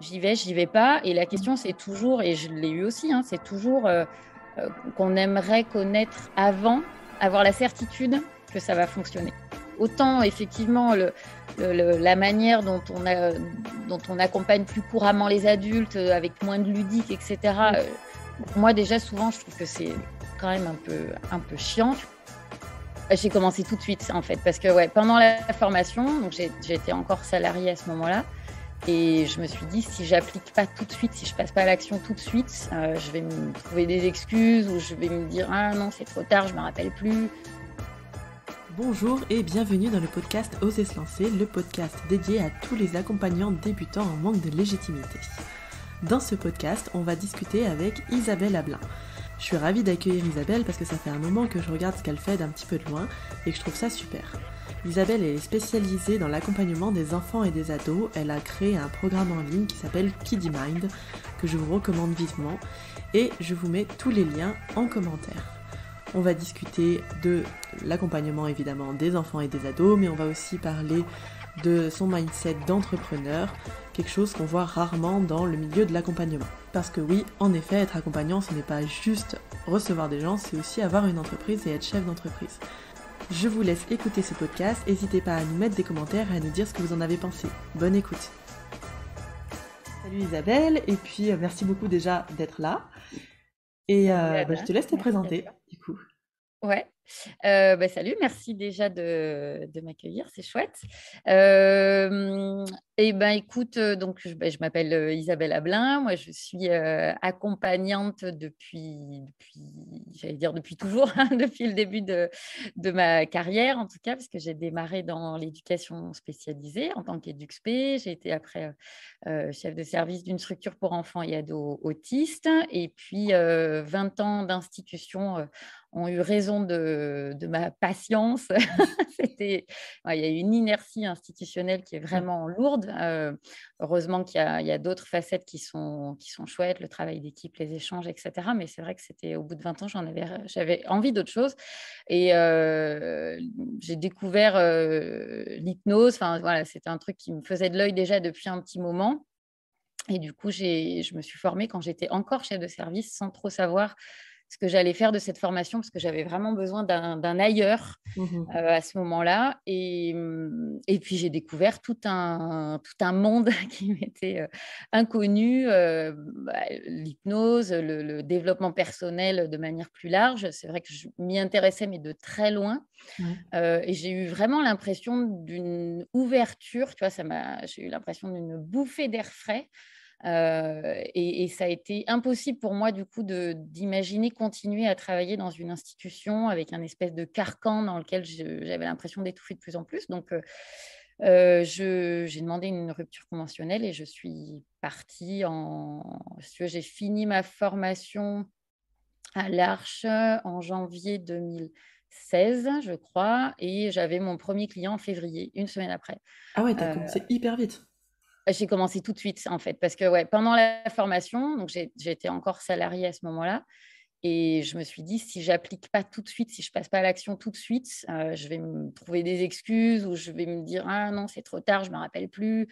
j'y vais, j'y vais pas. Et la question, c'est toujours, et je l'ai eu aussi, hein, c'est toujours euh, euh, qu'on aimerait connaître avant, avoir la certitude que ça va fonctionner. Autant effectivement la manière dont on, a, dont on accompagne plus couramment les adultes, euh, avec moins de ludique, etc. moi déjà souvent je trouve que c'est quand même un peu, un peu chiant. J'ai commencé tout de suite en fait, parce que ouais, pendant la formation, donc j'étais encore salariée à ce moment-là, et je me suis dit, si j'applique pas tout de suite, si je passe pas à l'action tout de suite, euh, je vais me trouver des excuses ou je vais me dire, ah non, c'est trop tard, je me rappelle plus. Bonjour et bienvenue dans le podcast Oser se lancer, le podcast dédié à tous les accompagnants débutants en manque de légitimité. Dans ce podcast, on va discuter avec Isabelle Ablin. Je suis ravie d'accueillir Isabelle parce que ça fait un moment que je regarde ce qu'elle fait d'un petit peu de loin et que je trouve ça super. Isabelle est spécialisée dans l'accompagnement des enfants et des ados. Elle a créé un programme en ligne qui s'appelle Kiddy Mind, que je vous recommande vivement, et je vous mets tous les liens en commentaire. On va discuter de l'accompagnement évidemment des enfants et des ados, mais on va aussi parler de son mindset d'entrepreneur, quelque chose qu'on voit rarement dans le milieu de l'accompagnement. Parce que oui, en effet, être accompagnant, ce n'est pas juste recevoir des gens, c'est aussi avoir une entreprise et être chef d'entreprise. Je vous laisse écouter ce podcast. N'hésitez pas à nous mettre des commentaires et à nous dire ce que vous en avez pensé. Bonne écoute. Salut Isabelle, et puis euh, merci beaucoup déjà d'être là. Et euh, bah, je te laisse te présenter, du coup. Ouais. Euh, bah, salut, merci déjà de, m'accueillir, c'est chouette. et ben écoute, donc je, bah, m'appelle Isabelle Ablin, moi je suis accompagnante depuis, depuis j'allais dire depuis toujours, hein, depuis le début de, ma carrière en tout cas, parce que j'ai démarré dans l'éducation spécialisée en tant qu'éduxp. J'ai été après euh, euh, chef de service d'une structure pour enfants et ados autistes, et puis 20 euh, ans d'institution ont eu raison de, ma patience. Mmh. C'était, il y a une inertie institutionnelle qui est mmh. vraiment lourde. Euh, heureusement qu'il y a, d'autres facettes qui sont, qui sont chouettes, le travail d'équipe, les échanges, etc. Mais c'est vrai que c'était au bout de 20 ans, j'en j'avais envie d'autre chose. Et euh, j'ai découvert euh, l'hypnose. Enfin, voilà, c'était un truc qui me faisait de l'œil déjà depuis un petit moment. Et du coup, je me suis formée quand j'étais encore chef de service sans trop savoir ce que j'allais faire de cette formation parce que j'avais vraiment besoin d'un ailleurs mmh euh, à ce moment-là. Et, mmh, et, puis j'ai découvert tout un, tout un monde qui m'était euh, inconnu, euh, bah, l'hypnose, le, développement personnel de manière plus large. C'est vrai que je m'y intéressais, mais de très loin. et j'ai eu vraiment l'impression d'une ouverture, tu vois, j'ai eu l'impression d'une bouffée d'air frais. Euh, et, ça a été impossible pour moi, du coup, d'imaginer continuer à travailler dans une institution avec un espèce de carcan dans lequel j'avais l'impression d'étouffer de plus en plus. Donc, euh, euh, j'ai demandé une rupture conventionnelle et je suis partie en. J'ai fini ma formation à l'Arche en janvier 2016, je crois, et j'avais mon premier client en février, une semaine après. Ah ouais, t'as c'est hyper vite. J'ai commencé tout de suite, en fait, parce que ouais, pendant la formation, donc j'étais encore salariée à ce moment-là. Et je me suis dit, si j'applique pas tout de suite, si je passe pas à l'action tout de suite, euh, je vais me trouver des excuses ou je vais me dire, ah non, c'est trop tard, je me rappelle plus.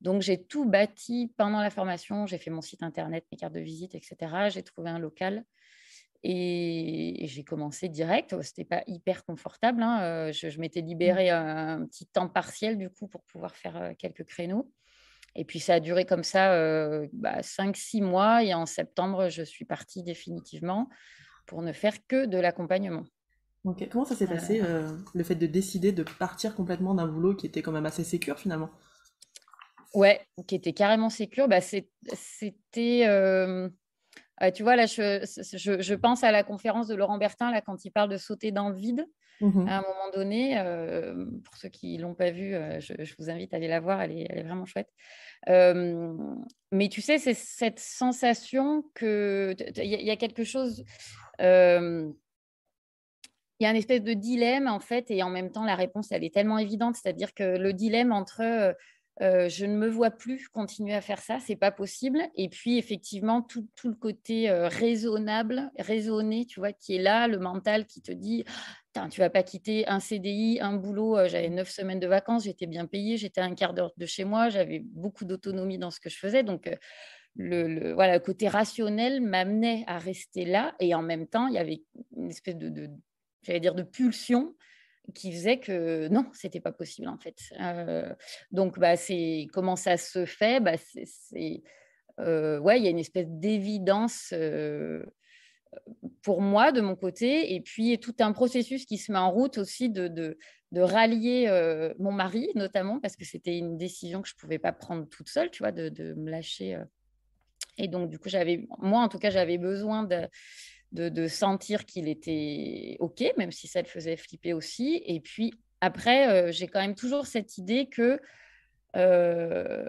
Donc j'ai tout bâti pendant la formation, j'ai fait mon site internet, mes cartes de visite, etc. J'ai trouvé un local et, j'ai commencé direct. Oh, c'était pas hyper confortable. Hein. Euh, je, je m'étais libérée mmh. euh, un, petit temps partiel du coup pour pouvoir faire quelques créneaux. Et puis ça a duré comme ça 5-6 euh, bah, mois. Et en septembre, je suis partie définitivement pour ne faire que de l'accompagnement. Comment ça s'est euh, passé, euh, le fait de décider de partir complètement d'un boulot qui était quand même assez sécure finalement Ouais, qui était carrément sécure. Bah, C'était euh, tu vois, là, je, pense à la conférence de Laurent Bertin, là, quand il parle de sauter dans le vide. Mhm. À un moment donné, euh, pour ceux qui ne l'ont pas vue, euh, je, vous invite à aller la voir, elle est, vraiment chouette. mais tu sais, c'est cette sensation que il y, a quelque chose, il y a un espèce de dilemme en fait, et en même temps, la réponse, elle est tellement évidente, c'est-à-dire que le dilemme entre euh, je ne me vois plus continuer à faire ça, c'est pas possible. Et puis effectivement, tout, le côté euh, raisonnable, raisonné, tu vois, qui est là, le mental qui te dit, tu vas pas quitter un CDI, un boulot. Euh, j'avais neuf semaines de vacances, j'étais bien payée, j'étais un quart d'heure de chez moi, j'avais beaucoup d'autonomie dans ce que je faisais, donc. le, voilà, côté rationnel m'amenait à rester là et en même temps, il y avait une espèce de j'allais dire, de pulsion qui faisait que non, c'était pas possible en fait. Euh, donc bah c'est comment ça se fait bah, c'est euh, ouais il y a une espèce d'évidence euh, pour moi de mon côté et puis tout un processus qui se met en route aussi de, de, de rallier mon mari notamment parce que c'était une décision que je pouvais pas prendre toute seule tu vois de, de me lâcher et donc du coup j'avais moi en tout cas j'avais besoin de de, sentir qu'il était OK, même si ça le faisait flipper aussi. Et puis après, euh, j'ai quand même toujours cette idée que euh,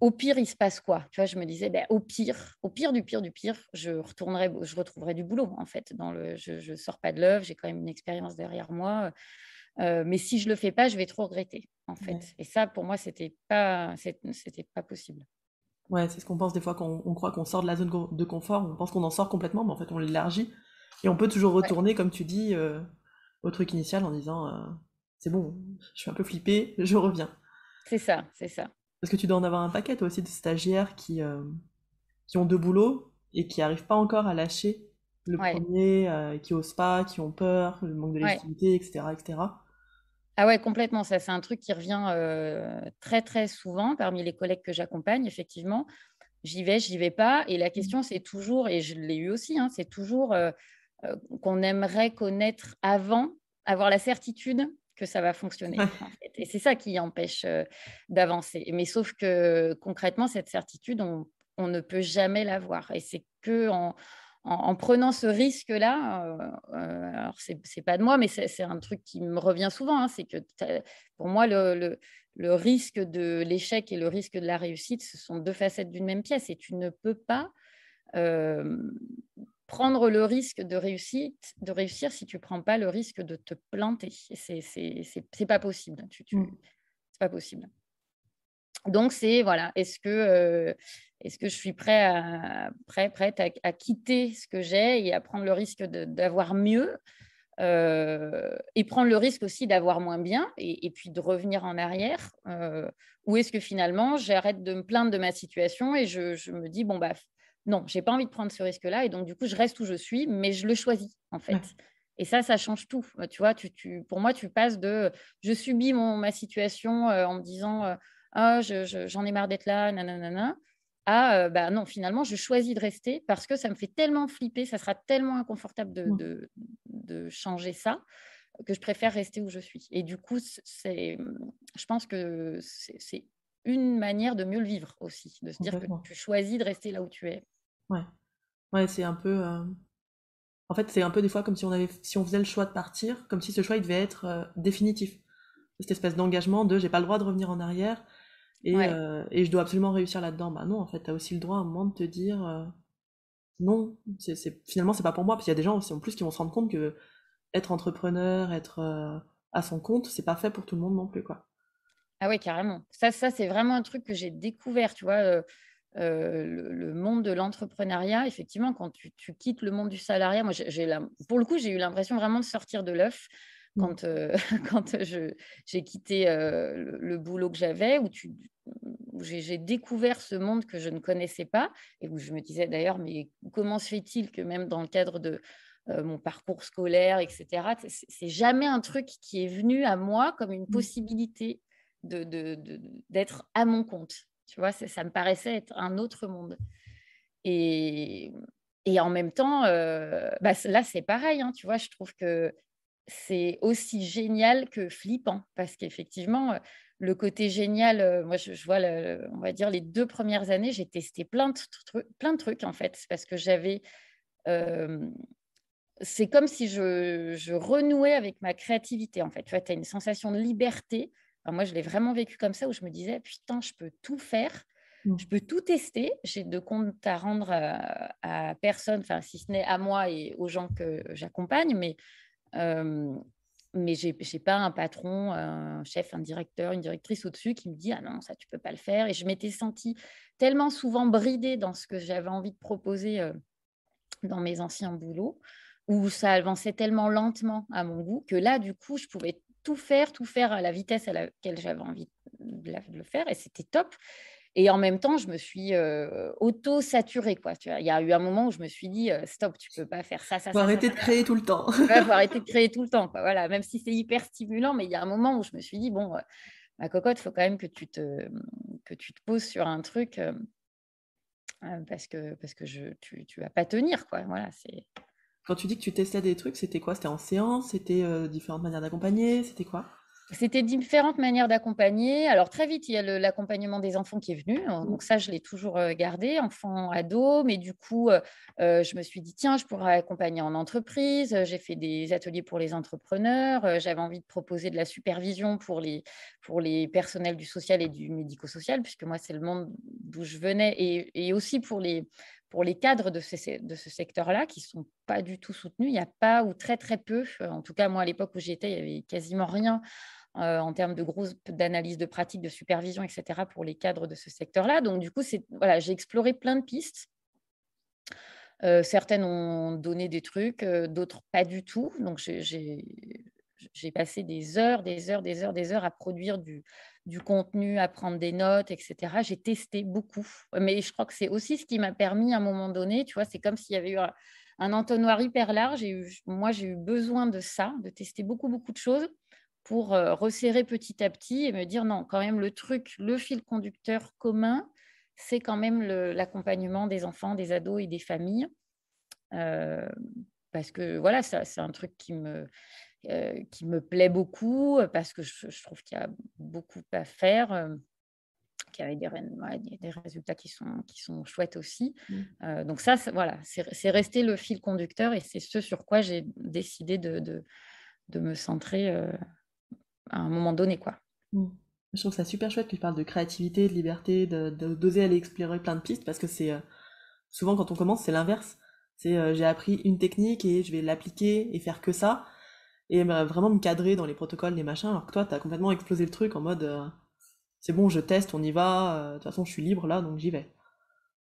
au pire, il se passe quoi Tu vois, je me disais, ben, au pire, au pire du pire du pire, je retournerai, je retrouverai du boulot en fait. Dans le, je ne sors pas de l'œuvre, j'ai quand même une expérience derrière moi. Euh, mais si je le fais pas, je vais trop regretter en fait. Et ça, pour moi, c'était pas, c'était pas possible. Ouais, c'est ce qu'on pense des fois quand on, croit qu'on sort de la zone de confort, on pense qu'on en sort complètement, mais en fait on l'élargit. Et on peut toujours retourner, comme tu dis, euh, au truc initial en disant euh, c'est bon, je suis un peu flippé, je reviens. C'est ça, c'est ça. Parce que tu dois en avoir un paquet toi aussi de stagiaires qui, euh, qui ont deux boulots et qui n'arrivent pas encore à lâcher le premier, qui n'osent pas, qui ont peur, le manque de légitimité, etc., etc. Ah ouais, complètement. Ça, c'est un truc qui revient euh, très, très souvent parmi les collègues que j'accompagne, effectivement. J'y vais, j'y vais pas. Et la mmh question, c'est toujours, et je l'ai eu aussi, hein, c'est toujours euh, euh, qu'on aimerait connaître avant, avoir la certitude que ça va fonctionner. Et c'est ça qui empêche d'avancer. Mais sauf que concrètement, cette certitude, on, ne peut jamais l'avoir. Et c'est que en, prenant ce risque-là, euh, euh, alors c'est pas de moi, mais c'est un truc qui me revient souvent, hein, c'est que pour moi, le, risque de l'échec et le risque de la réussite, ce sont deux facettes d'une même pièce, et tu ne peux pas euh, prendre le risque de, réussite, de réussir si tu ne prends pas le risque de te planter. C'est pas possible. Mm. c'est pas possible. Donc, c'est voilà, est-ce que, euh, est que je suis prêt à, prêt, prête à, quitter ce que j'ai et à prendre le risque d'avoir mieux euh, et prendre le risque aussi d'avoir moins bien et, puis de revenir en arrière euh, Ou est-ce que finalement, j'arrête de me plaindre de ma situation et je, me dis, bon, bah, non, j'ai pas envie de prendre ce risque-là et donc du coup, je reste où je suis, mais je le choisis en fait. Et ça, ça change tout. Tu vois, tu, pour moi, tu passes de je subis mon, ma situation en me disant ah, j'en ai marre d'être là, nanana, Ah, ah bah non, finalement, je choisis de rester parce que ça me fait tellement flipper, ça sera tellement inconfortable de, mm. de, changer ça que je préfère rester où je suis. Et du coup, je pense que c'est une manière de mieux le vivre aussi, de se dire que tu choisis de rester là où tu es. Ouais, c'est un peu. Euh, en fait, c'est un peu des fois comme si on, avait, si on faisait le choix de partir, comme si ce choix devait être euh, définitif. Cette espèce d'engagement de j'ai pas le droit de revenir en arrière, euh, et, je dois absolument réussir là-dedans. Bah non, en fait, tu as aussi le droit à un moment de te dire euh, non, c'est, c'est, finalement, c'est pas pour moi. Parce qu'il y a des gens aussi, en plus qui vont se rendre compte que être entrepreneur, être euh, à son compte, c'est pas fait pour tout le monde non plus. quoi. Ah oui, carrément. Ça, ça c'est vraiment un truc que j'ai découvert, tu vois. Le, monde de l'entrepreneuriat, effectivement, quand tu, quittes le monde du salariat, moi, pour le coup, j'ai eu l'impression vraiment de sortir de l'œuf. Mmh. quand, euh, quand j'ai quitté le, boulot que j'avais, où, où j'ai découvert ce monde que je ne connaissais pas et où je me disais d'ailleurs, mais comment se fait-il que même dans le cadre de mon parcours scolaire, etc., c'est jamais un truc qui est venu à moi comme une mmh. possibilité d'être de, de, à mon compte. Tu vois, ça me paraissait être un autre monde. Et, et en même temps, bah, là, c'est pareil. Hein, tu vois, je trouve que c'est aussi génial que flippant, parce qu'effectivement, euh, le côté génial, euh, moi je, vois, on va dire, les deux premières années, j'ai testé plein de, trucs, plein de trucs en fait, parce que j'avais... c'est comme si je, je, renouais avec ma créativité en fait. Tu as une sensation de liberté. moi, je l'ai vraiment vécu comme ça, où je me disais, putain, je peux tout faire. Je mmh. peux tout tester, j'ai de comptes à rendre à, à personne, enfin si ce n'est à moi et aux gens que j'accompagne, mais mais j'ai n'ai pas un patron, un chef, un directeur, une directrice au-dessus qui me dit Ah non, ça, tu peux pas le faire. Et je m'étais sentie tellement souvent bridée dans ce que j'avais envie de proposer dans mes anciens boulots, où ça avançait tellement lentement à mon goût que là, du coup, je pouvais tout faire, tout faire à la vitesse à laquelle j'avais envie de le faire. Et c'était top. Et en même temps, je me suis auto-saturée. Quoi. Tu il y a eu un moment où je me suis dit, stop, tu peux pas faire ça, ça, faut arrêter de créer tout le temps. Il faut arrêter de créer tout le temps. Quoi. Voilà, même si c'est hyper stimulant, mais il y a un moment où je me suis dit, bon, ma cocotte, il faut quand même que tu te, que tu te poses sur un truc parce que, parce que je, tu ne vas pas tenir. Quoi. Voilà, c'est... Quand tu dis que tu testais des trucs, c'était quoi C'était en séance C'était différentes manières d'accompagner C'était quoi c'était différentes manières d'accompagner. Alors très vite, il y a l'accompagnement des enfants qui est venu. Hein, donc ça, je l'ai toujours euh, gardé, enfant, ados Mais du coup, euh, euh, je me suis dit, tiens, je pourrais accompagner en entreprise. J'ai fait des ateliers pour les entrepreneurs. J'avais envie de proposer de la supervision pour les, pour les personnels du social et du médico-social, puisque moi, c'est le monde d'où je venais. Et, aussi pour les, pour les cadres de, de ce secteur-là qui ne sont pas du tout soutenus. Il n'y a pas ou très très peu, en tout cas moi à l'époque où j'étais, il n'y avait quasiment rien euh, en termes de d'analyse de pratique, de supervision, etc., pour les cadres de ce secteur-là. Donc, du coup, voilà, j'ai exploré plein de pistes. Euh, certaines ont donné des trucs, euh, d'autres pas du tout. Donc, j'ai passé des heures, des heures, des heures, des heures à produire du, du contenu, à prendre des notes, etc. J'ai testé beaucoup. Mais je crois que c'est aussi ce qui m'a permis à un moment donné, tu vois, c'est comme s'il y avait eu un, entonnoir hyper large. Et moi, j'ai eu besoin de ça, de tester beaucoup, beaucoup de choses pour euh, resserrer petit à petit et me dire non, quand même, le truc, le fil conducteur commun, c'est quand même l'accompagnement des enfants, des ados et des familles. Euh, parce que voilà, ça, c'est un truc qui me, euh, qui me plaît beaucoup, parce que je, trouve qu'il y a beaucoup à faire, qu'il y a des, des, résultats qui sont, qui sont chouettes aussi. Mmh. donc ça, voilà, c'est resté le fil conducteur et c'est ce sur quoi j'ai décidé de, de, de, me centrer à un moment donné, quoi. Mm. Je trouve ça super chouette que tu parles de créativité, de liberté, d'oser de, doser, aller explorer plein de pistes parce que c'est euh, souvent quand on commence, c'est l'inverse. C'est euh, j'ai appris une technique et je vais l'appliquer et faire que ça et bah, vraiment me cadrer dans les protocoles, les machins, alors que toi, tu as complètement explosé le truc en mode euh, c'est bon, je teste, on y va, de toute façon, je suis libre là, donc j'y vais.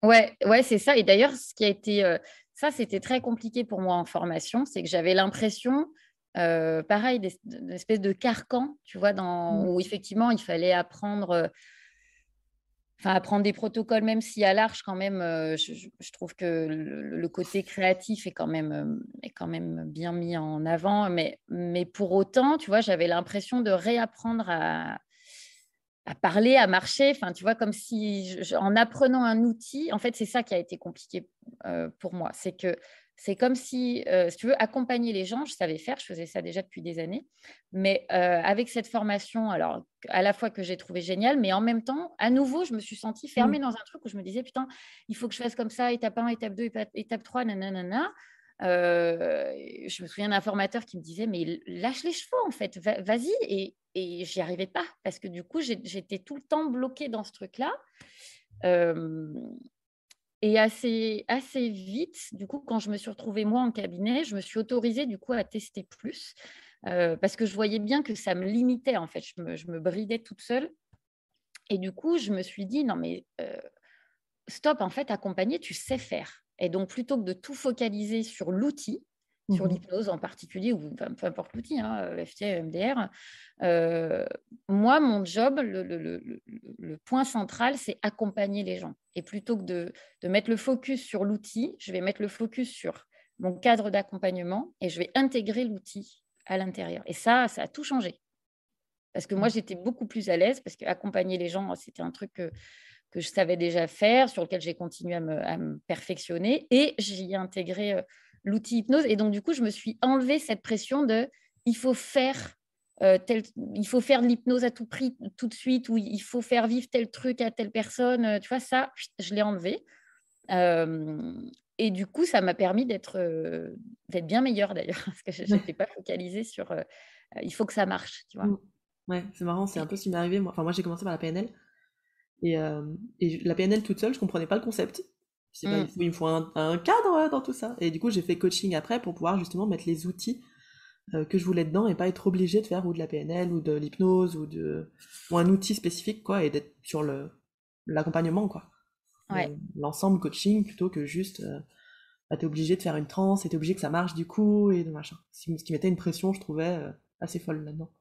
Ouais, ouais, c'est ça. Et d'ailleurs, ce qui a été ça, c'était très compliqué pour moi en formation, c'est que j'avais l'impression euh, pareil, des, une espèce de carcan, tu vois, dans, mmh. où effectivement, il fallait apprendre euh, enfin apprendre des protocoles, même si à l'arche quand même, euh, je, trouve que le, côté créatif est quand même quand même bien mis en avant, mais mais pour autant, tu vois, j'avais l'impression de réapprendre à, parler, à marcher, enfin, tu vois, comme si en apprenant un outil, en fait, c'est ça qui a été compliqué pour moi, c'est que c'est comme si, euh, si tu veux, accompagner les gens, je savais faire, je faisais ça déjà depuis des années, mais euh, avec cette formation, alors à la fois que j'ai trouvé géniale, mais en même temps, à nouveau, je me suis sentie mmh. fermée dans un truc où je me disais, putain, il faut que je fasse comme ça, étape 1, étape 2, étape 3, nanana. Euh, je me souviens d'un formateur qui me disait mais lâche les chevaux en fait, vas-y et, et j'y arrivais pas parce que du coup j'étais tout le temps bloquée dans ce truc là et assez, assez vite, du coup, quand je me suis retrouvée moi en cabinet, je me suis autorisée du coup à tester plus euh, parce que je voyais bien que ça me limitait en fait. Je me, je me, bridais toute seule. Et du coup, je me suis dit non mais euh, stop, en fait, accompagner, tu sais faire. Et donc plutôt que de tout focaliser sur l'outil, sur mmh l'hypnose en particulier, ou peu importe l'outil, hein, euh, FT, MDR. Euh, moi, mon job, le, point central, c'est accompagner les gens. Et plutôt que de, mettre le focus sur l'outil, je vais mettre le focus sur mon cadre d'accompagnement et je vais intégrer l'outil à l'intérieur. Et ça, ça a tout changé. Parce que moi, mmh. j'étais beaucoup plus à l'aise, parce qu'accompagner les gens, c'était un truc que, je savais déjà faire, sur lequel j'ai continué à me, à me, perfectionner, et j'y ai intégré euh, l'outil hypnose. Et donc, du coup, je me suis enlevé cette pression de il faut faire. Euh, tel, il faut faire de l'hypnose à tout prix tout de suite ou il faut faire vivre tel truc à telle personne euh, tu vois ça je l'ai enlevé euh, et du coup, ça m'a permis d'être bien meilleure d'ailleurs, parce que je n'étais pas focalisée sur il faut que ça marche, tu vois. Mm. Ouais, c'est marrant, c'est un peu ce qui m'est arrivé. Moi, enfin, moi j'ai commencé par la PNL. Et, la PNL toute seule, je comprenais pas le concept. Mm. il, me faut un, cadre dans tout ça. Et du coup, j'ai fait coaching après pour pouvoir justement mettre les outils euh, que je voulais dedans et pas être obligé de faire ou de la PNL ou de l'hypnose ou de ou un outil spécifique quoi et d'être sur l'accompagnement quoi. Euh, l'ensemble coaching plutôt que juste euh, bah, t'es obligé de faire une transe, et t'es obligé que ça marche du coup et de machin. Ce qui mettait une pression, je trouvais assez folle là-dedans.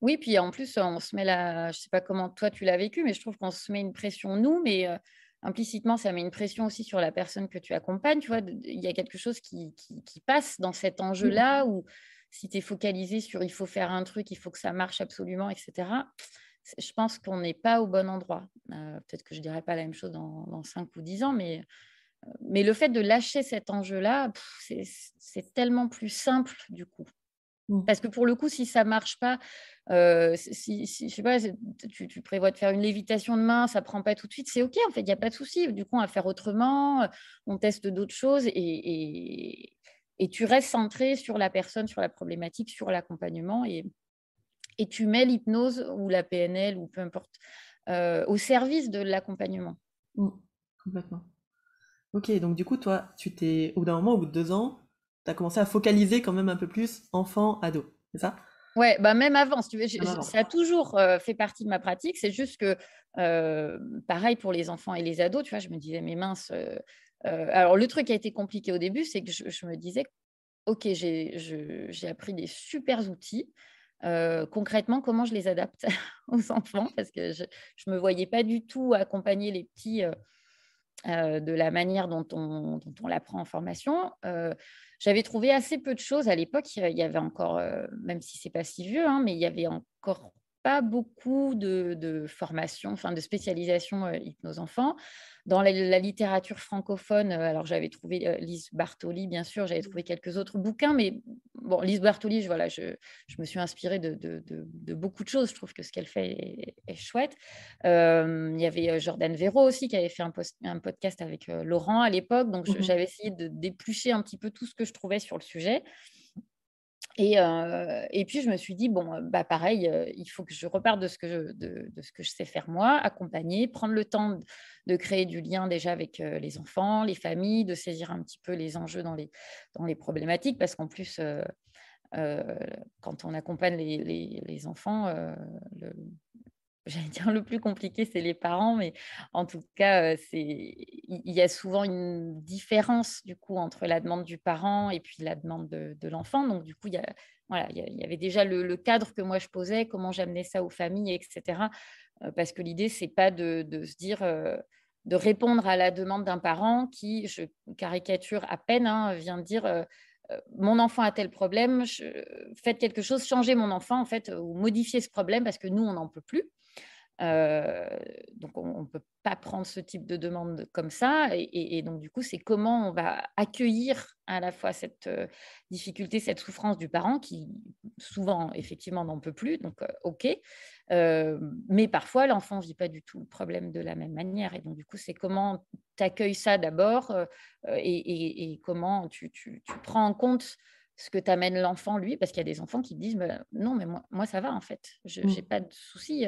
Oui, puis en plus, on se met la. Je sais pas comment toi tu l'as vécu, mais je trouve qu'on se met une pression, nous, mais implicitement, ça met une pression aussi sur la personne que tu accompagnes. Tu vois, il y a quelque chose qui, passe dans cet mmh. enjeu-là où si tu es focalisé sur il faut faire un truc, il faut que ça marche absolument, etc., je pense qu'on n'est pas au bon endroit. Euh, peut-être que je ne dirais pas la même chose dans, cinq 5 ou 10 ans, mais, euh, mais le fait de lâcher cet enjeu-là, c'est tellement plus simple du coup. Mmh. Parce que pour le coup, si ça marche pas, euh, si, je sais pas, tu, prévois de faire une lévitation de main, ça prend pas tout de suite, c'est ok en fait, il n'y a pas de souci. Du coup, on va faire autrement, euh, on teste d'autres choses et, tu restes centré sur la personne, sur la problématique, sur l'accompagnement et, tu mets l'hypnose ou la PNL ou peu importe euh, au service de l'accompagnement. Mmh. complètement. Ok, donc du coup, toi, tu t'es au bout d'un moment, au bout de deux ans, tu as commencé à focaliser quand même un peu plus enfant, ados, c'est ça Ouais, bah même avant, tu ça a toujours euh, fait partie de ma pratique. C'est juste que, euh, pareil pour les enfants et les ados, tu vois, je me disais, mais mince. Euh, alors, le truc qui a été compliqué au début, c'est que je, je, me disais, OK, j'ai appris des super outils. concrètement, comment je les adapte aux enfants Parce que je ne me voyais pas du tout accompagner les petits euh, de la manière dont on, l'apprend en formation. Euh, j'avais trouvé assez peu de choses à l'époque. Il y avait encore, euh, même si c'est pas si vieux, hein, mais il y avait encore pas beaucoup de, formation, enfin de spécialisation hypnose euh, enfants Dans la, littérature francophone, euh, alors j'avais trouvé euh, Lise Bartoli, bien sûr, j'avais mmh. trouvé quelques autres bouquins, mais bon, Lise Bartoli, je, voilà, je, je me suis inspirée de, de, beaucoup de choses. Je trouve que ce qu'elle fait est, chouette. il y avait Jordan vero aussi qui avait fait un, un podcast avec Laurent à l'époque, donc mmh j'avais essayé de d'éplucher un petit peu tout ce que je trouvais sur le sujet. Euh, et, puis je me suis dit, bon, bah pareil, euh, il faut que je reparte de ce que je, de, ce que je sais faire moi, accompagner, prendre le temps de créer du lien déjà avec euh, les enfants, les familles, de saisir un petit peu les enjeux dans les, dans les problématiques, parce qu'en plus, quand on accompagne les, les enfants, le, j'allais dire le plus compliqué, c'est les parents, mais en tout cas, il y a souvent une différence du coup entre la demande du parent et puis la demande de, l'enfant. Donc du coup, il y voilà, il y avait déjà le, cadre que moi je posais, comment j'amenais ça aux familles, etc. Parce que l'idée, c'est pas de, se dire de répondre à la demande d'un parent qui, je caricature à peine, hein, vient de dire mon enfant a tel problème, faites quelque chose, changez mon enfant en fait, ou modifiez ce problème parce que nous, on n'en peut plus. Euh, donc on ne peut pas prendre ce type de demande comme ça. Et, donc du coup, c'est comment on va accueillir à la fois cette euh, difficulté, cette souffrance du parent qui souvent effectivement n'en peut plus. Donc euh, ok, mais parfois l'enfant ne vit pas du tout le problème de la même manière. Et donc du coup, c'est comment tu accueilles ça d'abord et, comment tu, prends en compte ce que t'amène l'enfant lui, parce qu'il y a des enfants qui disent bah, non mais moi, ça va en fait, je n'ai mmh. pas de souci.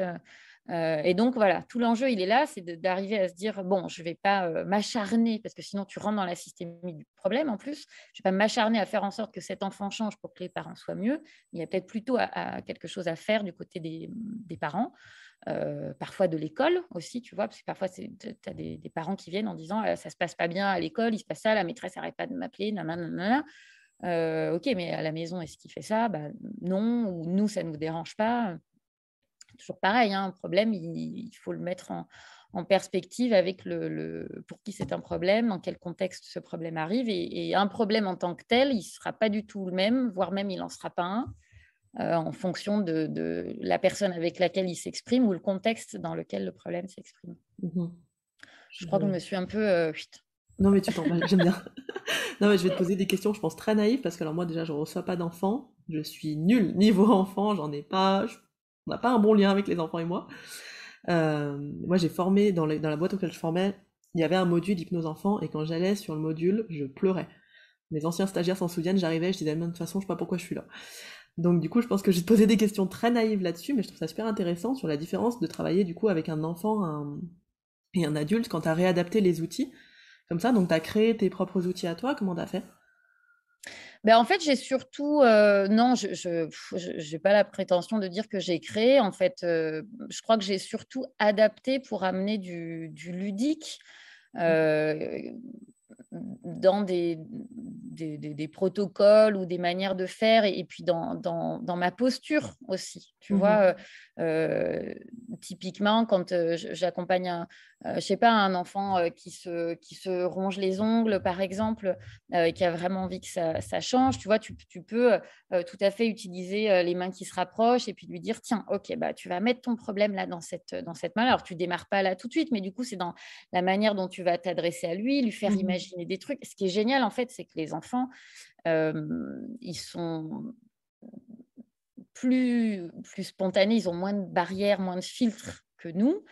Euh, et donc voilà, tout l'enjeu, il est là, c'est d'arriver à se dire, bon, je ne vais pas euh, m'acharner, parce que sinon tu rentres dans la systémie du problème en plus, je ne vais pas m'acharner à faire en sorte que cet enfant change pour que les parents soient mieux, il y a peut-être plutôt à, quelque chose à faire du côté des, parents. Euh, parfois de l'école aussi, tu vois, parce que parfois tu as des, parents qui viennent en disant ah, ça se passe pas bien à l'école, il se passe ça, la maîtresse n'arrête pas de m'appeler, nanana. ok, mais à la maison, est-ce qu'il fait ça bah, Non, ou nous, ça ne nous dérange pas toujours pareil, hein, un problème, il, faut le mettre en, perspective avec le, pour qui c'est un problème, en quel contexte ce problème arrive. Et, un problème en tant que tel, il ne sera pas du tout le même, voire même il n'en sera pas un. Euh, en fonction de, la personne avec laquelle il s'exprime ou le contexte dans lequel le problème s'exprime. Mhm. Je crois que je me suis un peu. Euh, non, mais tu t'en j'aime bien. non, mais je vais te poser des questions, je pense, très naïves, parce que alors moi, déjà, je ne reçois pas d'enfants. Je suis nul niveau enfant, j'en ai pas. On n'a pas un bon lien avec les enfants et moi. Euh, moi, j'ai formé, dans, la boîte auquel je formais, il y avait un module hypnose enfant, et quand j'allais sur le module, je pleurais. Mes anciens stagiaires s'en souviennent, j'arrivais, je disais, de toute façon, je sais pas pourquoi je suis là. Donc du coup, je pense que j'ai posé des questions très naïves là-dessus, mais je trouve ça super intéressant sur la différence de travailler du coup avec un enfant et un adulte quand tu as réadapté les outils. Comme ça, donc tu as créé tes propres outils à toi, comment t'as as fait ben en fait, j'ai surtout, euh, non, je n'ai pas la prétention de dire que j'ai créé. En fait, euh, je crois que j'ai surtout adapté pour amener du, du ludique mmh. euh, dans des, des, des, protocoles ou des manières de faire et, puis dans, dans, dans, ma posture aussi. Tu mmh vois, typiquement, quand j'accompagne un, je euh, je sais pas, un enfant euh, qui, se, ronge les ongles, par exemple, euh, et qui a vraiment envie que ça, change, tu vois, tu, peux tout à fait utiliser les mains qui se rapprochent et puis lui dire, tiens, ok, bah, tu vas mettre ton problème là dans cette, dans cette main. Alors, tu démarres pas là tout de suite, mais du coup, c'est dans la manière dont tu vas t'adresser à lui, lui faire mmh imaginer des trucs. Ce qui est génial, en fait, c'est que les enfants, ils sont plus, plus spontanés, ils ont moins de barrières, moins de filtres que nous.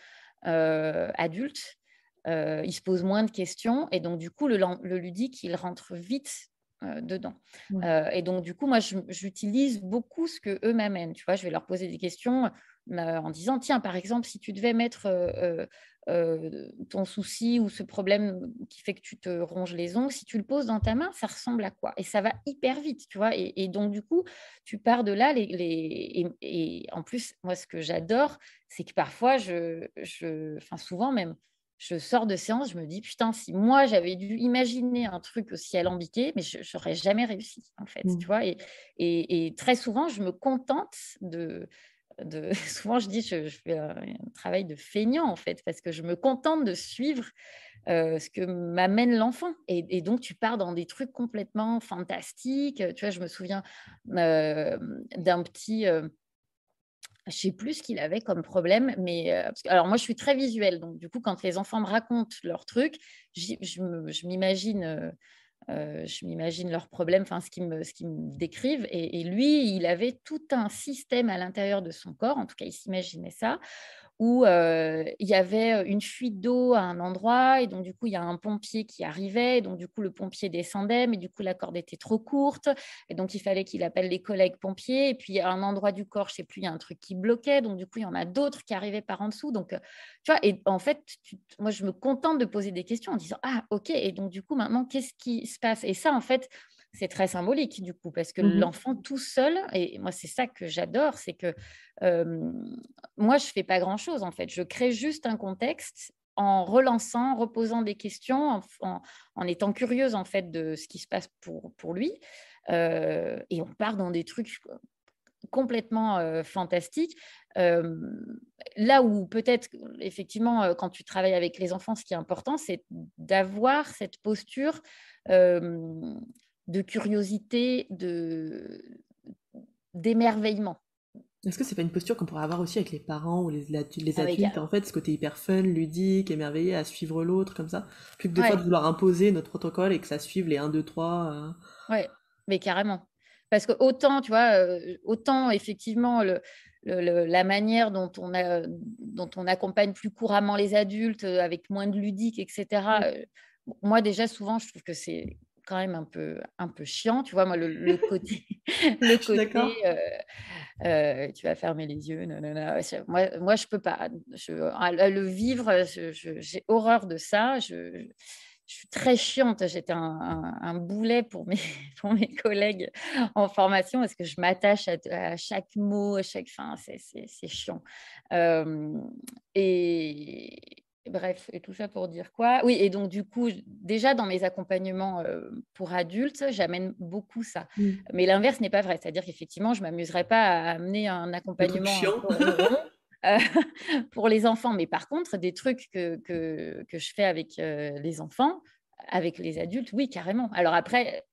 Euh, adultes, euh, il se posent moins de questions et donc du coup le, ludique il rentre vite euh, dedans. et donc, du coup, moi, j'utilise beaucoup ce que eux m'amènent. Tu vois, je vais leur poser des questions en disant, tiens, par exemple, si tu devais mettre euh, euh, euh, ton souci ou ce problème qui fait que tu te ronges les ongles, si tu le poses dans ta main, ça ressemble à quoi Et ça va hyper vite, tu vois. Et, donc, du coup, tu pars de là. Les, et, en plus, moi, ce que j'adore, c'est que parfois, je, je, enfin, souvent même, je sors de séance, je me dis, putain, si moi, j'avais dû imaginer un truc aussi alambiqué, mais je n'aurais jamais réussi, en fait, mmh. tu vois. et très souvent, je me contente de Souvent, je dis, je, je fais un, travail de feignant, en fait, parce que je me contente de suivre euh, ce que m'amène l'enfant. Et, donc, tu pars dans des trucs complètement fantastiques. Tu vois, je me souviens euh, d'un petit... Je euh, je sais plus ce qu'il avait comme problème, mais alors moi je suis très visuelle, donc du coup quand les enfants me racontent leurs trucs, je m'imagine euh, je m'imagine leurs problèmes, ce qu'ils me, décrivent. et, lui, il avait tout un système à l'intérieur de son corps, en tout cas, il s'imaginait ça, où il y avait une fuite d'eau à un endroit, et donc du coup, il y a un pompier qui arrivait, et donc du coup, le pompier descendait, mais du coup, la corde était trop courte, et donc il fallait qu'il appelle les collègues pompiers, et puis à un endroit du corps, je sais plus, il y a un truc qui bloquait, donc du coup, il y en a d'autres qui arrivaient par en dessous. Donc, tu vois, et en fait, moi, je me contente de poser des questions en disant, ah, ok, et donc du coup, maintenant, qu'est-ce qui se passe Et ça, en fait, c'est très symbolique du coup, parce que mmh l'enfant tout seul, et moi c'est ça que j'adore, c'est que moi je fais pas grand chose en fait, je crée juste un contexte en relançant, en reposant des questions, en, étant curieuse en fait de ce qui se passe pour, lui. Euh, et on part dans des trucs euh, complètement euh, fantastiques. là où peut-être, effectivement, quand tu travailles avec les enfants, ce qui est important, c'est d'avoir cette posture de curiosité, de d'émerveillement. Est-ce que c'est pas une posture qu'on pourrait avoir aussi avec les parents ou les, les ah, adultes en fait, ce côté hyper fun, ludique, émerveillé à suivre l'autre comme ça, plus que de vouloir imposer notre protocole et que ça suive les 1 2 3 Ouais, mais carrément. Parce que autant, tu vois, euh, autant effectivement le, la manière dont on, a, dont on accompagne plus couramment les adultes euh, avec moins de ludique, etc. Mm. Euh, moi déjà souvent, je trouve que c'est quand même un peu, un peu chiant. Tu vois, moi, le, côté, euh, euh, tu vas fermer les yeux, non, non, non. Moi, moi, je peux pas. Ah, le vivre, j'ai horreur de ça. Je, suis très chiante. J'étais un, boulet pour mes, pour mes collègues en formation parce que je m'attache à, chaque mot, à chaque fin. C'est chiant. Euh, et, Bref, et tout ça pour dire quoi Oui, et donc du coup, déjà dans mes accompagnements euh, pour adultes, j'amène beaucoup ça. Mmh. Mais l'inverse n'est pas vrai. C'est-à-dire qu'effectivement, je ne m'amuserais pas à amener un accompagnement euh, pour, les enfants. Mais par contre, des trucs que, que, je fais avec euh, les enfants, avec les adultes, oui, carrément. Alors après,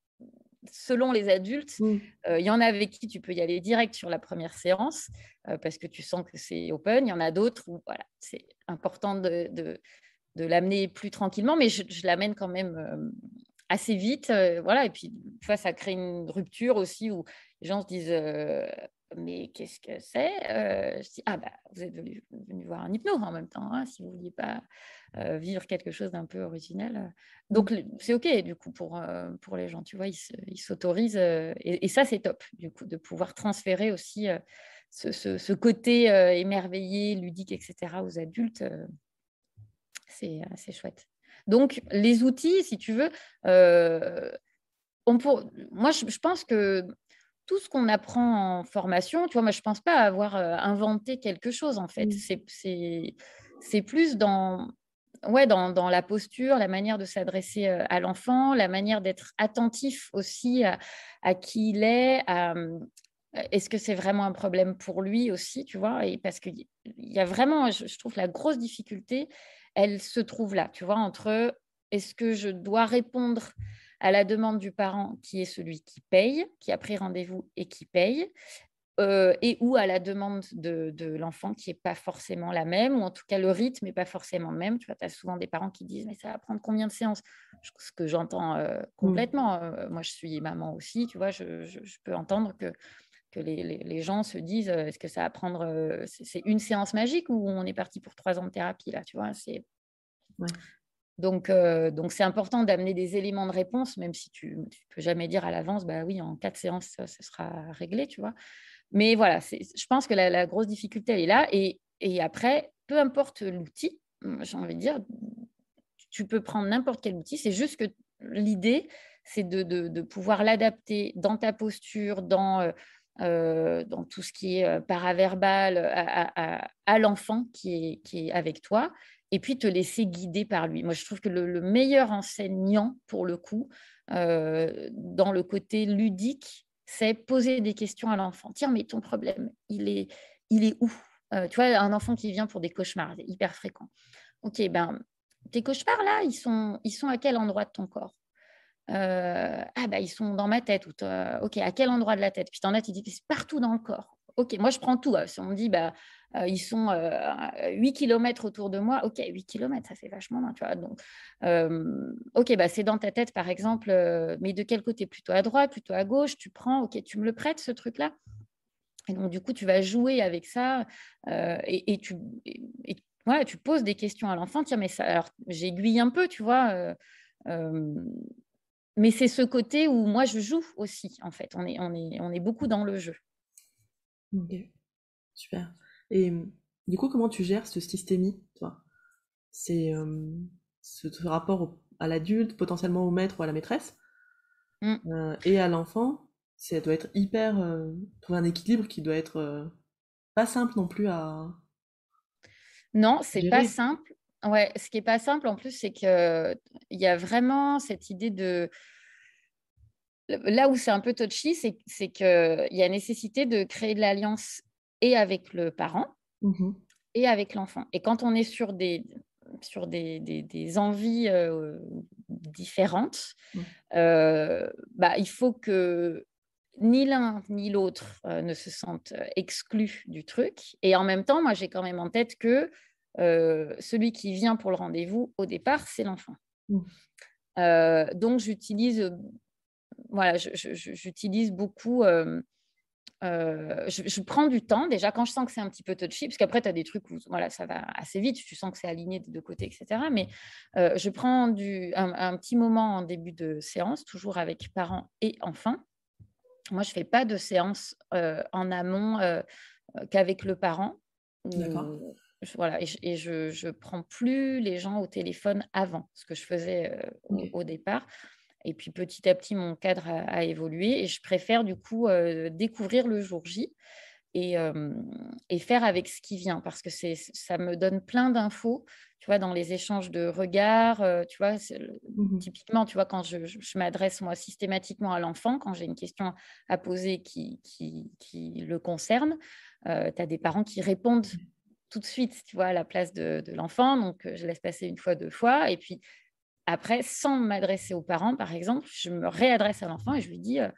selon les adultes, mm. euh, il y en a avec qui tu peux y aller direct sur la première séance euh, parce que tu sens que c'est open. Il y en a d'autres où voilà, c'est important de, de, l'amener plus tranquillement, mais je, l'amène quand même euh, assez vite. voilà, et puis ça crée une rupture aussi où les gens se disent mais qu'est-ce que c'est euh, Ah bah, vous êtes venu, voir un hypno en même temps, hein, si vous ne vouliez pas vivre quelque chose d'un peu original. Donc c'est ok du coup pour, pour les gens, tu vois, ils s'autorisent et, ça c'est top du coup de pouvoir transférer aussi ce, côté émerveillé, ludique, etc. aux adultes, c'est chouette. Donc les outils, si tu veux, on pour... moi je pense que tout ce qu'on apprend en formation, tu vois, moi, je ne pense pas avoir euh, inventé quelque chose, en fait. Mmh. C'est, plus dans, ouais, dans, la posture, la manière de s'adresser euh, à l'enfant, la manière d'être attentif aussi à, qui il est, euh, est-ce que c'est vraiment un problème pour lui aussi, tu vois Et parce qu'il y a vraiment, je, trouve, la grosse difficulté, elle se trouve là, tu vois, entre est-ce que je dois répondre à la demande du parent qui est celui qui paye, qui a pris rendez-vous et qui paye, euh, et ou à la demande de, l'enfant qui n'est pas forcément la même, ou en tout cas le rythme n'est pas forcément le même. Tu vois, as souvent des parents qui disent Mais ça va prendre combien de séances Ce que j'entends euh, mmh. complètement. Euh, moi, je suis maman aussi, tu vois, je, peux entendre que, les, gens se disent Est-ce que ça va prendre. C'est une séance magique ou on est parti pour trois ans de thérapie, là, tu vois c'est... Donc, euh, donc c'est important d'amener des éléments de réponse, même si tu ne peux jamais dire à l'avance, bah oui, en quatre séances, ça, sera réglé, tu vois. Mais voilà, je pense que la, grosse difficulté, elle est là. Et, après, peu importe l'outil, hum, j'ai envie de dire, tu peux prendre n'importe quel outil, c'est juste que l'idée, c'est de, pouvoir l'adapter dans ta posture, dans, euh, euh, tout ce qui est paraverbal à, l'enfant qui est avec toi et puis te laisser guider par lui. Moi, je trouve que le, meilleur enseignant, pour le coup, euh, dans le côté ludique, c'est poser des questions à l'enfant. Tiens, mais ton problème, il est, il est où euh, Tu vois, un enfant qui vient pour des cauchemars, hyper fréquent. Ok, ben, tes cauchemars, là, ils sont, ils sont à quel endroit de ton corps euh, ah bah ils sont dans ma tête ok à quel endroit de la tête puis t'en as tu dis c'est partout dans le corps Ok, moi je prends tout. Hein. Si on me dit, bah, euh, ils sont 8 euh, km autour de moi, ok, 8 km, ça fait vachement bien. tu vois. Donc, euh, ok, bah, c'est dans ta tête, par exemple, mais de quel côté Plutôt à droite, plutôt à gauche, tu prends, ok, tu me le prêtes, ce truc-là Et donc, du coup, tu vas jouer avec ça et, tu, et, tu poses des questions à l'enfant, tiens, mais ça, alors j'aiguille un peu, tu vois mais c'est ce côté où moi je joue aussi en fait on est, on est, on est beaucoup dans le jeu Ok, super. Et mmh, du coup, comment tu gères ce systémie, toi C'est mmh, ce, rapport à l'adulte, potentiellement au maître ou à la maîtresse, mmh. euh, et à l'enfant. Ça doit être hyper. Euh, trouver un équilibre qui doit être euh, pas simple non plus à. Non, c'est pas simple. Ouais, ce qui est pas simple en plus, c'est que il y a vraiment cette idée de là où c'est un peu touchy, c'est qu'il y a nécessité de créer de l'alliance et avec le parent mmh et avec l'enfant. Et quand on est sur des, sur des, envies euh, différentes, mmh. euh, bah, il faut que ni l'un ni l'autre euh, ne se sentent exclus du truc. Et en même temps, moi, j'ai quand même en tête que celui qui vient pour le rendez-vous au départ, c'est l'enfant. Mmh. donc, j'utilise voilà, j'utilise beaucoup. Euh, euh, je, prends du temps déjà quand je sens que c'est un petit peu touchy, parce qu'après, tu as des trucs où voilà, ça va assez vite, tu sens que c'est aligné des deux côtés, etc. Mais euh, je prends du, un, petit moment en début de séance, toujours avec parents et enfants. Moi, je ne fais pas de séance en amont qu'avec le parent. voilà, et, je, ne prends plus les gens au téléphone avant, ce que je faisais au, départ. Et puis petit à petit, mon cadre a, évolué et je préfère du coup euh, découvrir le jour J et, et, faire avec ce qui vient parce que ça me donne plein d'infos, tu vois, dans les échanges de regards, euh, tu vois, mmh typiquement, tu vois, quand je, m'adresse moi systématiquement à l'enfant, quand j'ai une question à poser qui, qui, le concerne, euh, tu as des parents qui répondent mmh. tout de suite, tu vois, à la place de, de l'enfant. Donc, je laisse passer une fois, deux fois. Et puis, après, sans m'adresser aux parents, par exemple, je me réadresse à l'enfant et je lui dis euh,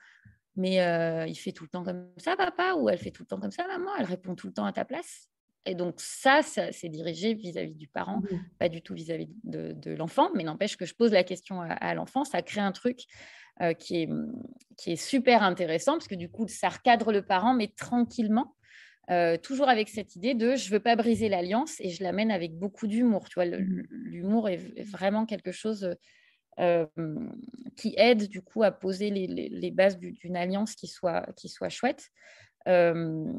Mais euh, il fait tout le temps comme ça, papa, ou elle fait tout le temps comme ça, maman, elle répond tout le temps à ta place. Et donc, ça, c'est dirigé vis-à-vis du parent, mmh. pas du tout vis-à-vis de, l'enfant, mais n'empêche que je pose la question à, l'enfant, ça crée un truc euh, qui, qui est super intéressant, parce que du coup, ça recadre le parent, mais tranquillement. Euh, toujours avec cette idée de je veux pas briser l'alliance et je l'amène avec beaucoup d'humour. Tu vois, mm. l'humour est vraiment quelque chose euh, qui aide du coup à poser les, bases d'une alliance qui soit, qui soit chouette. Euh,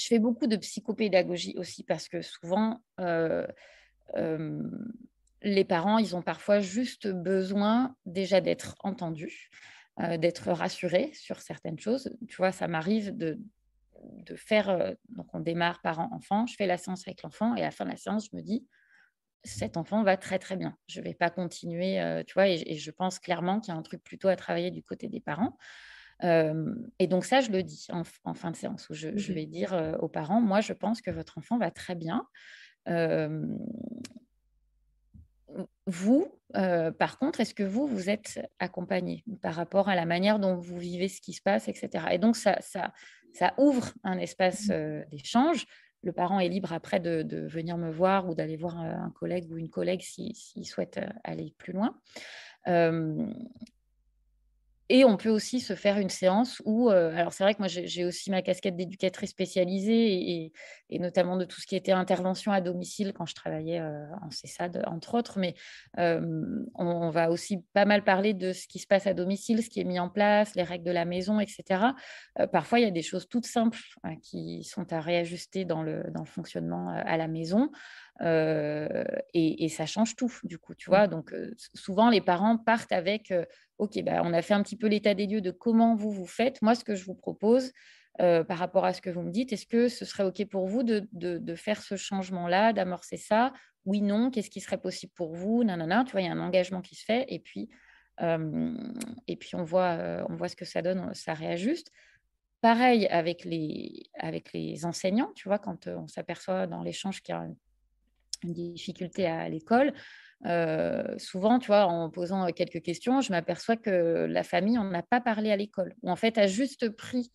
je fais beaucoup de psychopédagogie aussi parce que souvent les parents, ils ont parfois juste besoin déjà d'être entendus d'être rassurés sur certaines choses. Tu vois, ça m'arrive de, de faire, euh, donc on démarre parent-enfant, je fais la séance avec l'enfant et à la fin de la séance, je me dis, cet enfant va très très bien. Je ne vais pas continuer, euh, tu vois, et, je pense clairement qu'il y a un truc plutôt à travailler du côté des parents. Euh, et donc ça, je le dis en, fin de séance, où je, mhm. vais dire aux parents, moi, je pense que votre enfant va très bien. vous, par contre, est-ce que vous, vous êtes accompagné par rapport à la manière dont vous vivez ce qui se passe, etc. Et donc ça, ça ça ouvre un espace mmh. euh, d'échange. Le parent est libre après de, venir me voir ou d'aller voir euh, un collègue ou une collègue s'il souhaite euh, aller plus loin. Et on peut aussi se faire une séance où, euh, alors c'est vrai que moi j'ai aussi ma casquette d'éducatrice spécialisée et, notamment de tout ce qui était intervention à domicile quand je travaillais euh, en CESAD, entre autres, mais euh, on, va aussi pas mal parler de ce qui se passe à domicile, ce qui est mis en place, les règles de la maison, etc. parfois, il y a des choses toutes simples hein, qui sont à réajuster dans le, fonctionnement à la maison. et, ça change tout, du coup, tu vois. Mmh. Donc, souvent, les parents partent avec OK, bah, on a fait un petit peu l'état des lieux de comment vous vous faites. Moi, ce que je vous propose euh, par rapport à ce que vous me dites, est-ce que ce serait OK pour vous de, de, de faire ce changement-là, d'amorcer ça Oui, non, qu'est-ce qui serait possible pour vous non, tu vois, il y a un engagement qui se fait et puis, et puis on, voit, euh, on voit ce que ça donne, ça réajuste. Pareil avec les, avec les enseignants, tu vois, quand euh, on s'aperçoit dans l'échange qu'il y a une, difficulté à l'école, souvent, tu vois, en posant quelques questions, je m'aperçois que la famille, on n'a pas parlé à l'école. Ou en fait, a juste pris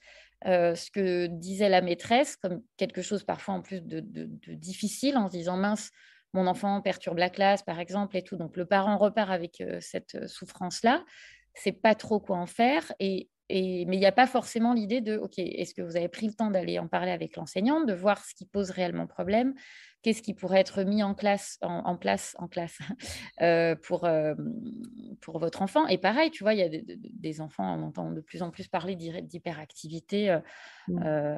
ce que disait la maîtresse, comme quelque chose parfois en plus de, difficile, en se disant mince, mon enfant perturbe la classe, par exemple, et tout. Donc, le parent repart avec cette souffrance-là, c'est pas trop quoi en faire. Et mais il n'y a pas forcément l'idée de, OK, est-ce que vous avez pris le temps d'aller en parler avec l'enseignant, de voir ce qui pose réellement problème, qu'est-ce qui pourrait être mis en, classe, en, place en classe euh, pour, euh, pour votre enfant. Et pareil, tu vois, il y a des enfants, on entend de plus en plus parler d'hyperactivité. Euh, mmh.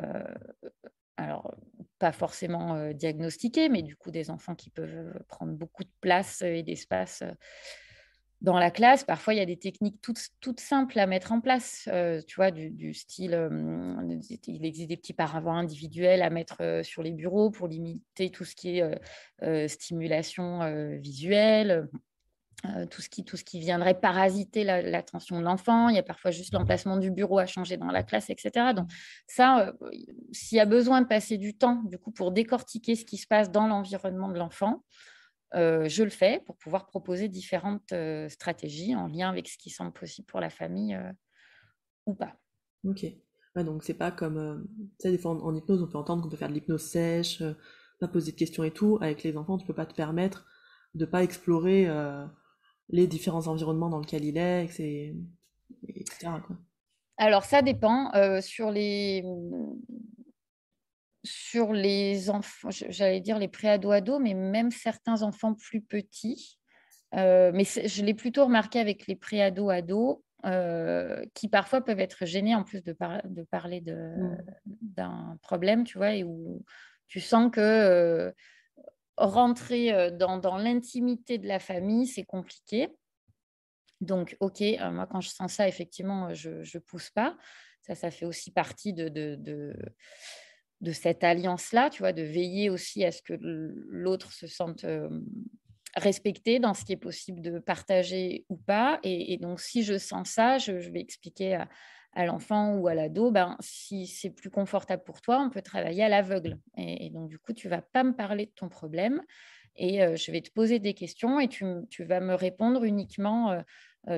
alors, pas forcément diagnostiquée, mais du coup, des enfants qui peuvent prendre beaucoup de place et d'espace dans la classe, parfois, il y a des techniques toutes, simples à mettre en place, euh, tu vois, du, style, euh, il existe des petits paravents individuels à mettre euh, sur les bureaux pour limiter tout ce qui est stimulation visuelle. Tout ce, qui, tout viendrait parasiter l'attention de l'enfant. Il y a parfois juste l'emplacement du bureau à changer dans la classe, etc. Donc ça, s'il y a besoin de passer du temps, du coup, pour décortiquer ce qui se passe dans l'environnement de l'enfant, euh, je le fais pour pouvoir proposer différentes euh, stratégies en lien avec ce qui semble possible pour la famille euh, ou pas. Ok. donc c'est pas comme, tu sais, des fois en, hypnose, on peut entendre qu'on peut faire de l'hypnose sèche, pas poser de questions et tout. Avec les enfants, tu peux pas te permettre de pas explorer les différents environnements dans lesquels il est, etc. Alors ça dépend. sur les sur les enfants, j'allais dire les pré ado mais même certains enfants plus petits. Euh, mais je l'ai plutôt remarqué avec les pré-ado-ado, euh, qui parfois peuvent être gênés en plus de, de parler mmh. d'un problème, tu vois, et où tu sens que euh, rentrer dans, l'intimité de la famille, c'est compliqué. Donc, OK, moi, quand je sens ça, effectivement, je ne pousse pas. Ça, ça fait aussi partie de de cette alliance-là, tu vois, de veiller aussi à ce que l'autre se sente respecté dans ce qui est possible de partager ou pas. Et, donc, si je sens ça, je, vais expliquer à, l'enfant ou à l'ado, ben, si c'est plus confortable pour toi, on peut travailler à l'aveugle. Et, donc, du coup, tu vas pas me parler de ton problème et je vais te poser des questions et tu, vas me répondre uniquement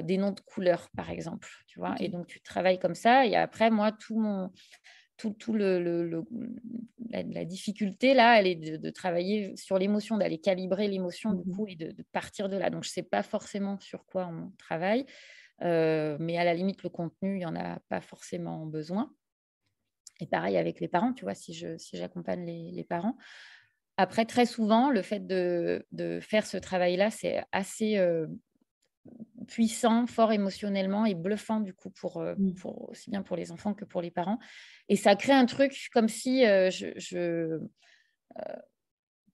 des noms de couleurs, par exemple. Tu vois et donc, tu travailles comme ça. Et après, moi, tout mon, tout, le, la, difficulté là, elle est de, travailler sur l'émotion, d'aller calibrer l'émotion du mmh coup et de, partir de là. Donc je ne sais pas forcément sur quoi on travaille, euh, mais à la limite le contenu, il n'y en a pas forcément besoin. Et pareil avec les parents, tu vois, si je si j'accompagne les, parents. Après, très souvent, le fait de, faire ce travail-là, c'est assez euh, puissant, fort émotionnellement et bluffant du coup euh, mmh. pour, aussi bien pour les enfants que pour les parents. Et ça crée un truc comme si euh, je, euh,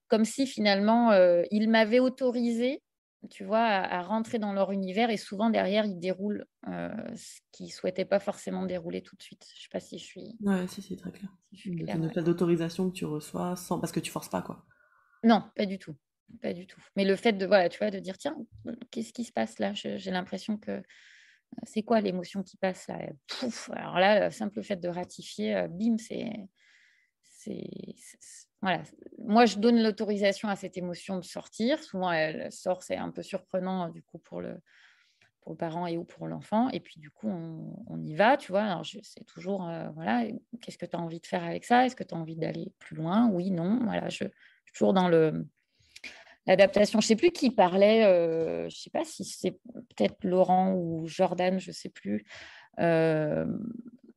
comme si finalement il ils m'avaient autorisé, tu vois, à, rentrer dans leur univers. Et souvent derrière ils déroulent ce qu'ils souhaitaient pas forcément dérouler tout de suite. Je sais pas si je suis. Ouais, si, très clair. Si une d'autorisation que tu reçois sans parce que tu forces pas quoi. Non, pas du tout. Pas du tout. Mais le fait de, voilà, tu vois, de dire, tiens, qu'est-ce qui se passe là J'ai l'impression que c'est quoi l'émotion qui passe là Alors là, le simple fait de ratifier, euh, bim, c'est... Voilà. Moi, je donne l'autorisation à cette émotion de sortir. Souvent, elle sort, c'est un peu surprenant du coup pour le, parent et ou pour l'enfant. Et puis, du coup, on, y va, tu vois. Alors, c'est toujours, euh, voilà, qu'est-ce que tu as envie de faire avec ça Est-ce que tu as envie d'aller plus loin Oui, non. Voilà, je, je suis toujours dans le, l'adaptation. Je ne sais plus qui parlait, euh, je ne sais pas si c'est peut-être Laurent ou Jordan, je ne sais plus, euh,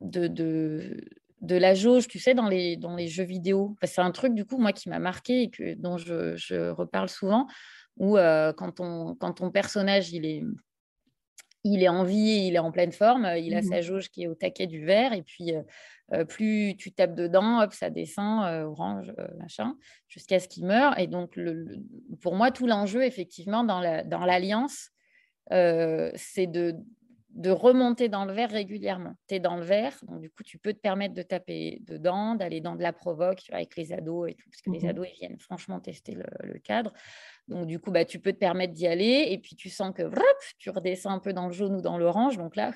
de, de, la jauge, tu sais, dans les, dans les jeux vidéo. c'est un truc, du coup, moi, qui m'a marqué et que, dont je, reparle souvent, où euh, quand, on, quand ton personnage, il est il est en vie, il est en pleine forme, euh, il a mmh sa jauge qui est au taquet du vert, et puis euh, euh, plus tu tapes dedans, hop, ça descend, orange, machin, jusqu'à ce qu'il meure. Et donc, pour moi, tout l'enjeu, effectivement, dans l'alliance, c'est de, de remonter dans le verre régulièrement. Tu es dans le verre, donc du coup, tu peux te permettre de taper dedans, d'aller dans de la provoque avec les ados et tout, parce que les mmh ados, ils viennent franchement tester le, cadre. Donc, du coup, bah, tu peux te permettre d'y aller et puis tu sens que vrap, tu redescends un peu dans le jaune ou dans l'orange. Donc là,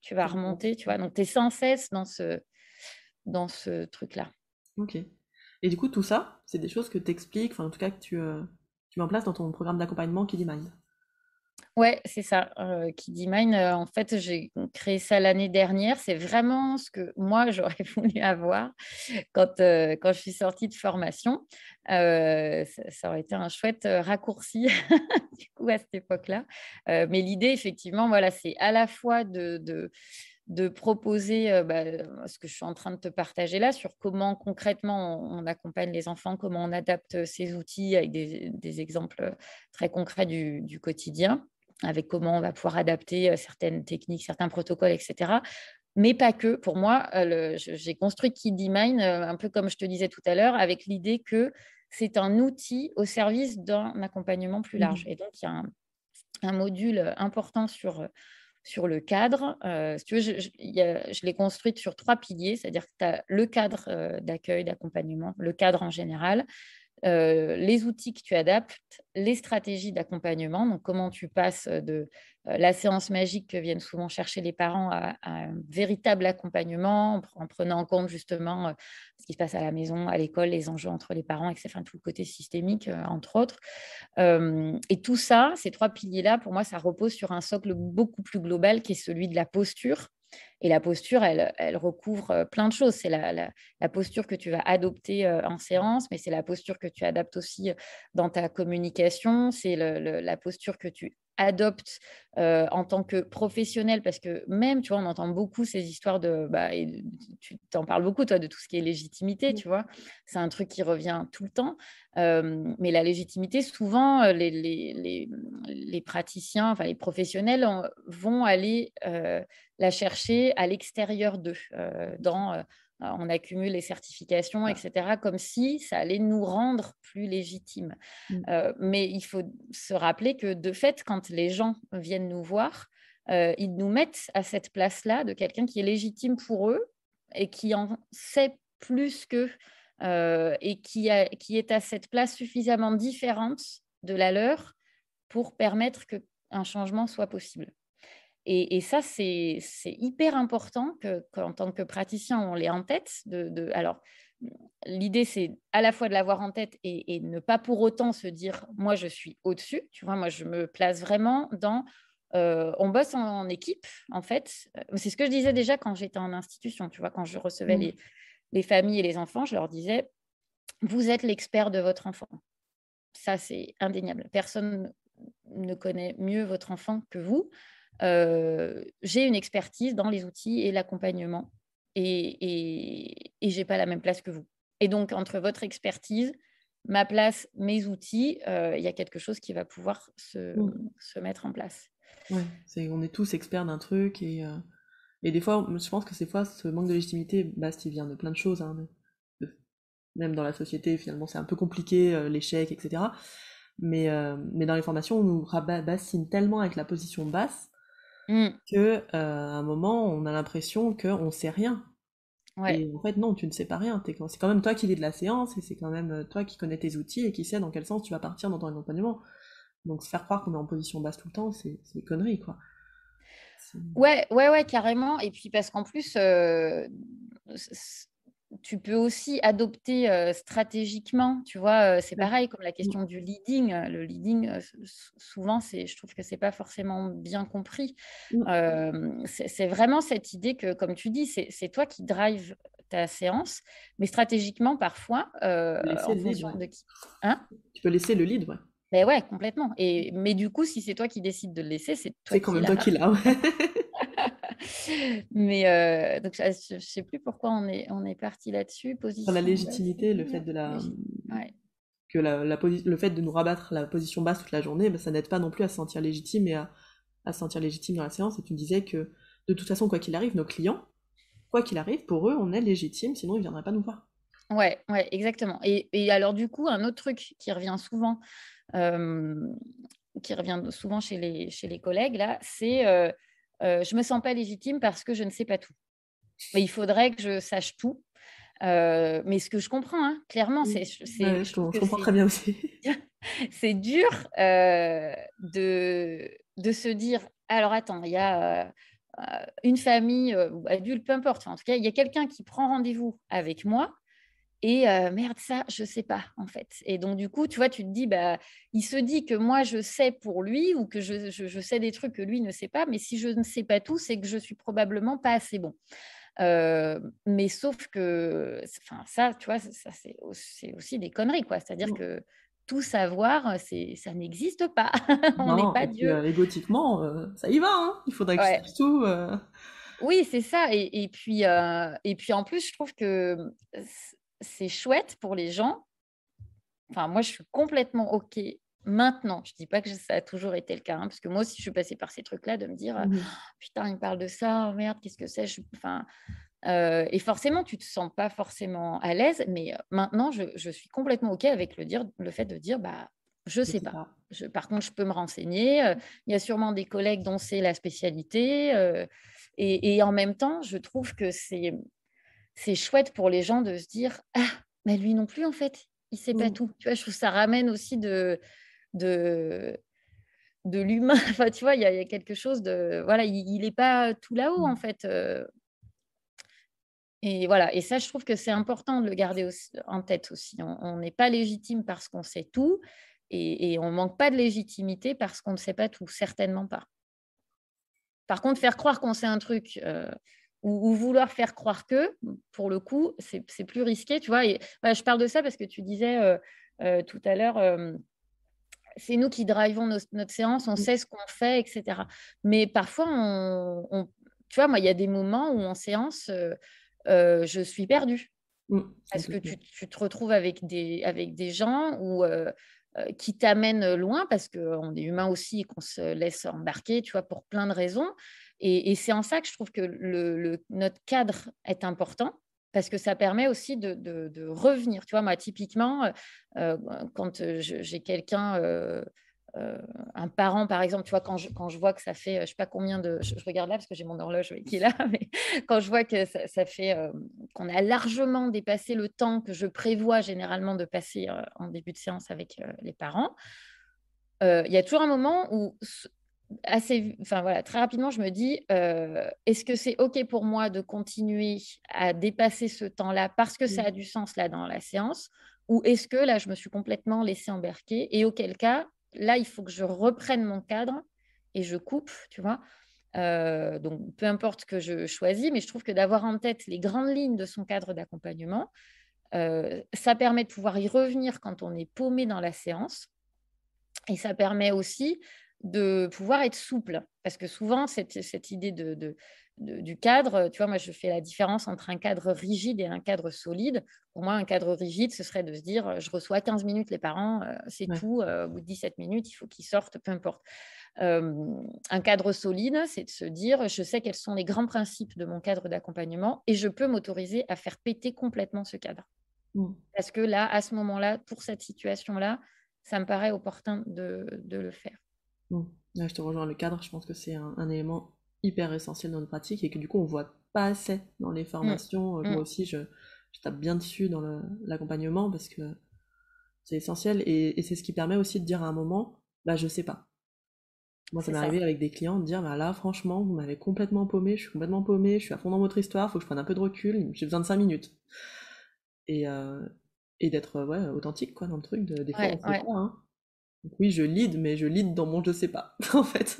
tu vas mmh remonter, tu vois. Donc, tu es sans cesse dans ce, dans ce truc-là. Ok. Et du coup, tout ça, c'est des choses que tu expliques, en tout cas, que tu, euh, tu mets en place dans ton programme d'accompagnement Kidimind. Ouais, c'est ça. Euh, mine, euh, en fait, j'ai créé ça l'année dernière. C'est vraiment ce que moi, j'aurais voulu avoir euh, quand, je suis sortie de formation. Euh, ça, aurait été un chouette raccourci, du à cette époque-là. mais l'idée, effectivement, voilà, c'est à la fois de, de proposer bah, ce que je suis en train de te partager là sur comment concrètement on, accompagne les enfants, comment on adapte ces outils avec des, exemples très concrets du quotidien avec comment on va pouvoir adapter euh, certaines techniques, certains protocoles, etc. Mais pas que. Pour moi, euh, j'ai construit KiddyMine, euh, un peu comme je te disais tout à l'heure, avec l'idée que c'est un outil au service d'un accompagnement plus large. Mmh. Et donc, il y a un, module important sur, sur le cadre. je, l'ai construite sur trois piliers, c'est-à-dire que tu as le cadre d'accueil, d'accompagnement, le cadre en général, euh, les outils que tu adaptes, les stratégies d'accompagnement, donc comment tu passes de euh, la séance magique que viennent souvent chercher les parents à, un véritable accompagnement, en prenant en compte justement euh, ce qui se passe à la maison, à l'école, les enjeux entre les parents, etc., tout le côté systémique, entre autres. et tout ça, ces trois piliers-là, pour moi, ça repose sur un socle beaucoup plus global qui est celui de la posture et la posture, elle, recouvre euh, plein de choses. C'est la, la, posture que tu vas adopter euh, en séance, mais c'est la posture que tu adaptes aussi euh, dans ta communication. C'est la posture que tu adopte euh, en tant que professionnel parce que même tu vois on entend beaucoup ces histoires de bah, et tu t'en parles beaucoup toi de tout ce qui est légitimité tu vois c'est un truc qui revient tout le temps euh, mais la légitimité souvent euh, les, les, les, praticiens enfin les professionnels vont aller la chercher à l'extérieur d'eux dans euh, on accumule les certifications, ah. etc., comme si ça allait nous rendre plus légitimes. Mmh. Euh, mais il faut se rappeler que de fait, quand les gens viennent nous voir, euh, ils nous mettent à cette place-là de quelqu'un qui est légitime pour eux et qui en sait plus qu'eux et qui, qui est à cette place suffisamment différente de la leur pour permettre qu'un changement soit possible. Et, ça, c'est hyper important qu'en tant que praticien, on l'ait en tête. alors, mmh, l'idée, c'est à la fois de l'avoir en tête et, ne pas pour autant se dire, moi, je suis au-dessus. Tu vois, moi, je me place vraiment dans... Euh, on bosse en, équipe, en fait. Euh, c'est ce que je disais déjà quand j'étais en institution. Tu vois, quand je recevais mmh. les familles et les enfants, je leur disais, vous êtes l'expert de votre enfant. Ça, c'est indéniable. Personne ne connaît mieux votre enfant que vous. Euh, j'ai une expertise dans les outils et l'accompagnement et, et, et j'ai pas la même place que vous. Et donc, entre votre expertise, ma place, mes outils, euh, il y a quelque chose qui va pouvoir se, mm. mettre en place. Ouais, on est tous experts d'un truc et, euh, et, des fois, je pense que ces fois, ce manque de légitimité, bah, il vient de plein de choses. Hein, même dans la société, finalement, c'est un peu compliqué, l'échec, etc. Mais, mais dans les formations, on nous rabassine tellement avec la position basse qu'à mmh. que euh, à un moment, on a l'impression qu'on ne sait rien. Et en fait, non, tu ne sais pas rien. c'est quand même toi qui lis de la séance et c'est quand même euh, toi qui connais tes outils et qui sais dans quel sens tu vas partir dans ton accompagnement. Donc, se faire croire qu'on est en position basse tout le temps, c'est des conneries, quoi. Ouais, ouais, ouais, carrément. Et puis, parce qu'en plus, euh, tu peux aussi adopter stratégiquement, tu vois, c'est bah pareil comme la question du leading. Le leading, souvent, je trouve que c'est pas forcément bien compris. Mmh. c'est vraiment cette idée que, comme tu dis, c'est toi qui drive ta séance, mais stratégiquement, parfois, en fonction de qui. Hein? tu peux laisser le lead, ouais. Mais ouais, complètement. Et, mais du coup, si c'est toi qui décides de le laisser, c'est toi qui quand même toi qui l'as. Ouais. Mais euh, donc, je ne sais plus pourquoi on est, on est parti là-dessus. la légitimité, le fait de la. Que la, la le fait de nous rabattre la position basse toute la journée, ben, ça n'aide pas non plus à se sentir légitime et à, à se sentir légitime dans la séance. Et tu disais que, de toute façon, quoi qu'il arrive, nos clients, quoi qu'il arrive, pour eux, on est légitime, sinon ils ne viendraient pas nous voir. Ouais, ouais, exactement. Et, et, alors du coup, un autre truc qui revient souvent, euh, qui revient souvent chez les, chez les collègues là, c'est euh, euh, je me sens pas légitime parce que je ne sais pas tout. il faudrait que je sache tout. Euh, mais ce que je comprends, hein, clairement, c'est. je, comprends très bien aussi. c'est dur euh, de, de se dire alors attends, il y a une famille ou adulte, peu importe, en tout cas, il y a quelqu'un qui prend rendez-vous avec moi et merde, ça, je sais pas, en fait. Et donc, du coup, tu vois, tu te dis, bah, il se dit que moi, je sais pour lui ou que je, sais des trucs que lui ne sait pas, mais si je ne sais pas tout, c'est que je suis probablement pas assez bon. mais sauf que, enfin, ça, tu vois, ça, c'est aussi, aussi des conneries, quoi. C'est-à-dire mmh. que tout savoir, c'est ça n'existe pas. On n'est pas Dieu. égotiquement, ça y va. Hein. Il faudrait que ça tout. Oui, c'est ça. et puis, et puis en plus, je trouve que c'est chouette pour les gens. Enfin, moi, je suis complètement OK maintenant. Je ne dis pas que ça a toujours été le cas, hein, parce que moi aussi, je suis passée par ces trucs-là, de me dire, mmh putain, il me parle de ça, oh, merde, qu'est-ce que c'est enfin, euh, Et forcément, tu ne te sens pas forcément à l'aise, mais euh, maintenant, je, suis complètement OK avec le, dire, le fait de dire, bah, je ne sais pas. par contre, je peux me renseigner. Euh, il y a sûrement des collègues dont c'est la spécialité. et, en même temps, je trouve que c'est c'est chouette pour les gens de se dire Ah, mais lui non plus, en fait, il sait pas mm. tout. Tu vois, je trouve que ça ramène aussi de. de de l'humain, enfin tu vois, il y, a quelque chose de voilà, il n'est pas tout là-haut mm. en fait. Euh. Et voilà, et ça, je trouve que c'est important de le garder en tête aussi. On n'est pas légitime parce qu'on sait tout, et, on ne manque pas de légitimité parce qu'on ne sait pas tout, certainement pas. Par contre, faire croire qu'on sait un truc, euh, ou, vouloir faire croire que, pour le coup, c'est plus risqué, tu vois. je parle de ça parce que tu disais euh, euh, tout à l'heure, euh, c'est nous qui drivons notre séance, on mm. sait ce qu'on fait, etc. Mais parfois, on, tu vois, il y a des moments où en séance, je suis perdue. Mm, parce que tu, te retrouves avec des, avec des gens qui t'amènent loin parce qu'on est humain aussi et qu'on se laisse embarquer, tu vois, pour plein de raisons. Et, c'est en ça que je trouve que le, notre cadre est important parce que ça permet aussi de, revenir. Tu vois, moi, typiquement, euh, euh, quand euh, j'ai quelqu'un, un parent, par exemple, tu vois, quand je, quand je vois que ça fait, je sais pas combien de... Je, regarde là parce que j'ai mon horloge qui est là, mais quand je vois que ça, ça fait... qu'on a largement dépassé le temps que je prévois généralement de passer en début de séance avec les parents, il y a toujours un moment où assez, enfin voilà, très rapidement, je me dis, euh, est-ce que c'est ok pour moi de continuer à dépasser ce temps-là parce que ça mmh. a du sens là dans la séance, ou est-ce que là je me suis complètement laissé embarquer et auquel cas là il faut que je reprenne mon cadre et je coupe, tu vois. Euh, donc peu importe que je choisis, mais je trouve que d'avoir en tête les grandes lignes de son cadre d'accompagnement, euh, ça permet de pouvoir y revenir quand on est paumé dans la séance. Et ça permet aussi de pouvoir être souple. Parce que souvent, cette, cette idée de, du cadre, tu vois, moi, je fais la différence entre un cadre rigide et un cadre solide. Pour moi, un cadre rigide, ce serait de se dire, je reçois 15 minutes les parents, euh, c'est tout, euh, au bout de 17 minutes, il faut qu'ils sortent, peu importe. Euh, un cadre solide, c'est de se dire, je sais quels sont les grands principes de mon cadre d'accompagnement et je peux m'autoriser à faire péter complètement ce cadre. Mm. Parce que là, à ce moment-là, pour cette situation-là, ça me paraît opportun de le faire. Bon, là, je te rejoins le cadre, je pense que c'est un, élément hyper essentiel dans notre pratique et que du coup on voit pas assez dans les mm. formations. Moi euh, mm. aussi je, tape bien dessus dans l'accompagnement parce que c'est essentiel et, c'est ce qui permet aussi de dire à un moment, bah je sais pas. Moi, ça m'est arrivé avec des clients de dire bah là, franchement, vous m'avez complètement paumé, je suis complètement paumé, je suis à fond dans votre histoire, faut que je prenne un peu de recul, j'ai besoin de 5 minutes. Et, euh, et d'être ouais, authentique quoi, dans le truc, de, des oui, je lead, mais je lead dans mon je sais pas, en fait.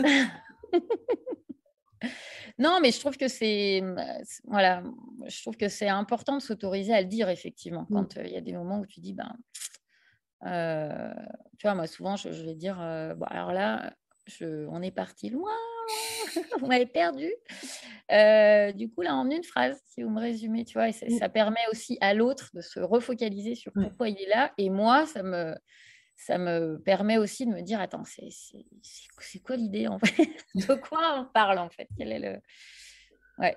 non, mais je trouve que c'est voilà, je trouve que c'est important de s'autoriser à le dire effectivement. Mm. Quand euh, il y a des moments où tu dis ben, euh, tu vois, moi souvent je, vais dire euh, alors là, on est parti loin, vous m'avez perdu. du coup, là, en une phrase, si vous me résumez, tu vois, et ça, mm. ça permet aussi à l'autre de se refocaliser sur pourquoi il est là. Et moi, ça me, ça me permet aussi de me dire attends, c'est quoi l'idée en fait De quoi on parle en fait Quel est le. Ouais.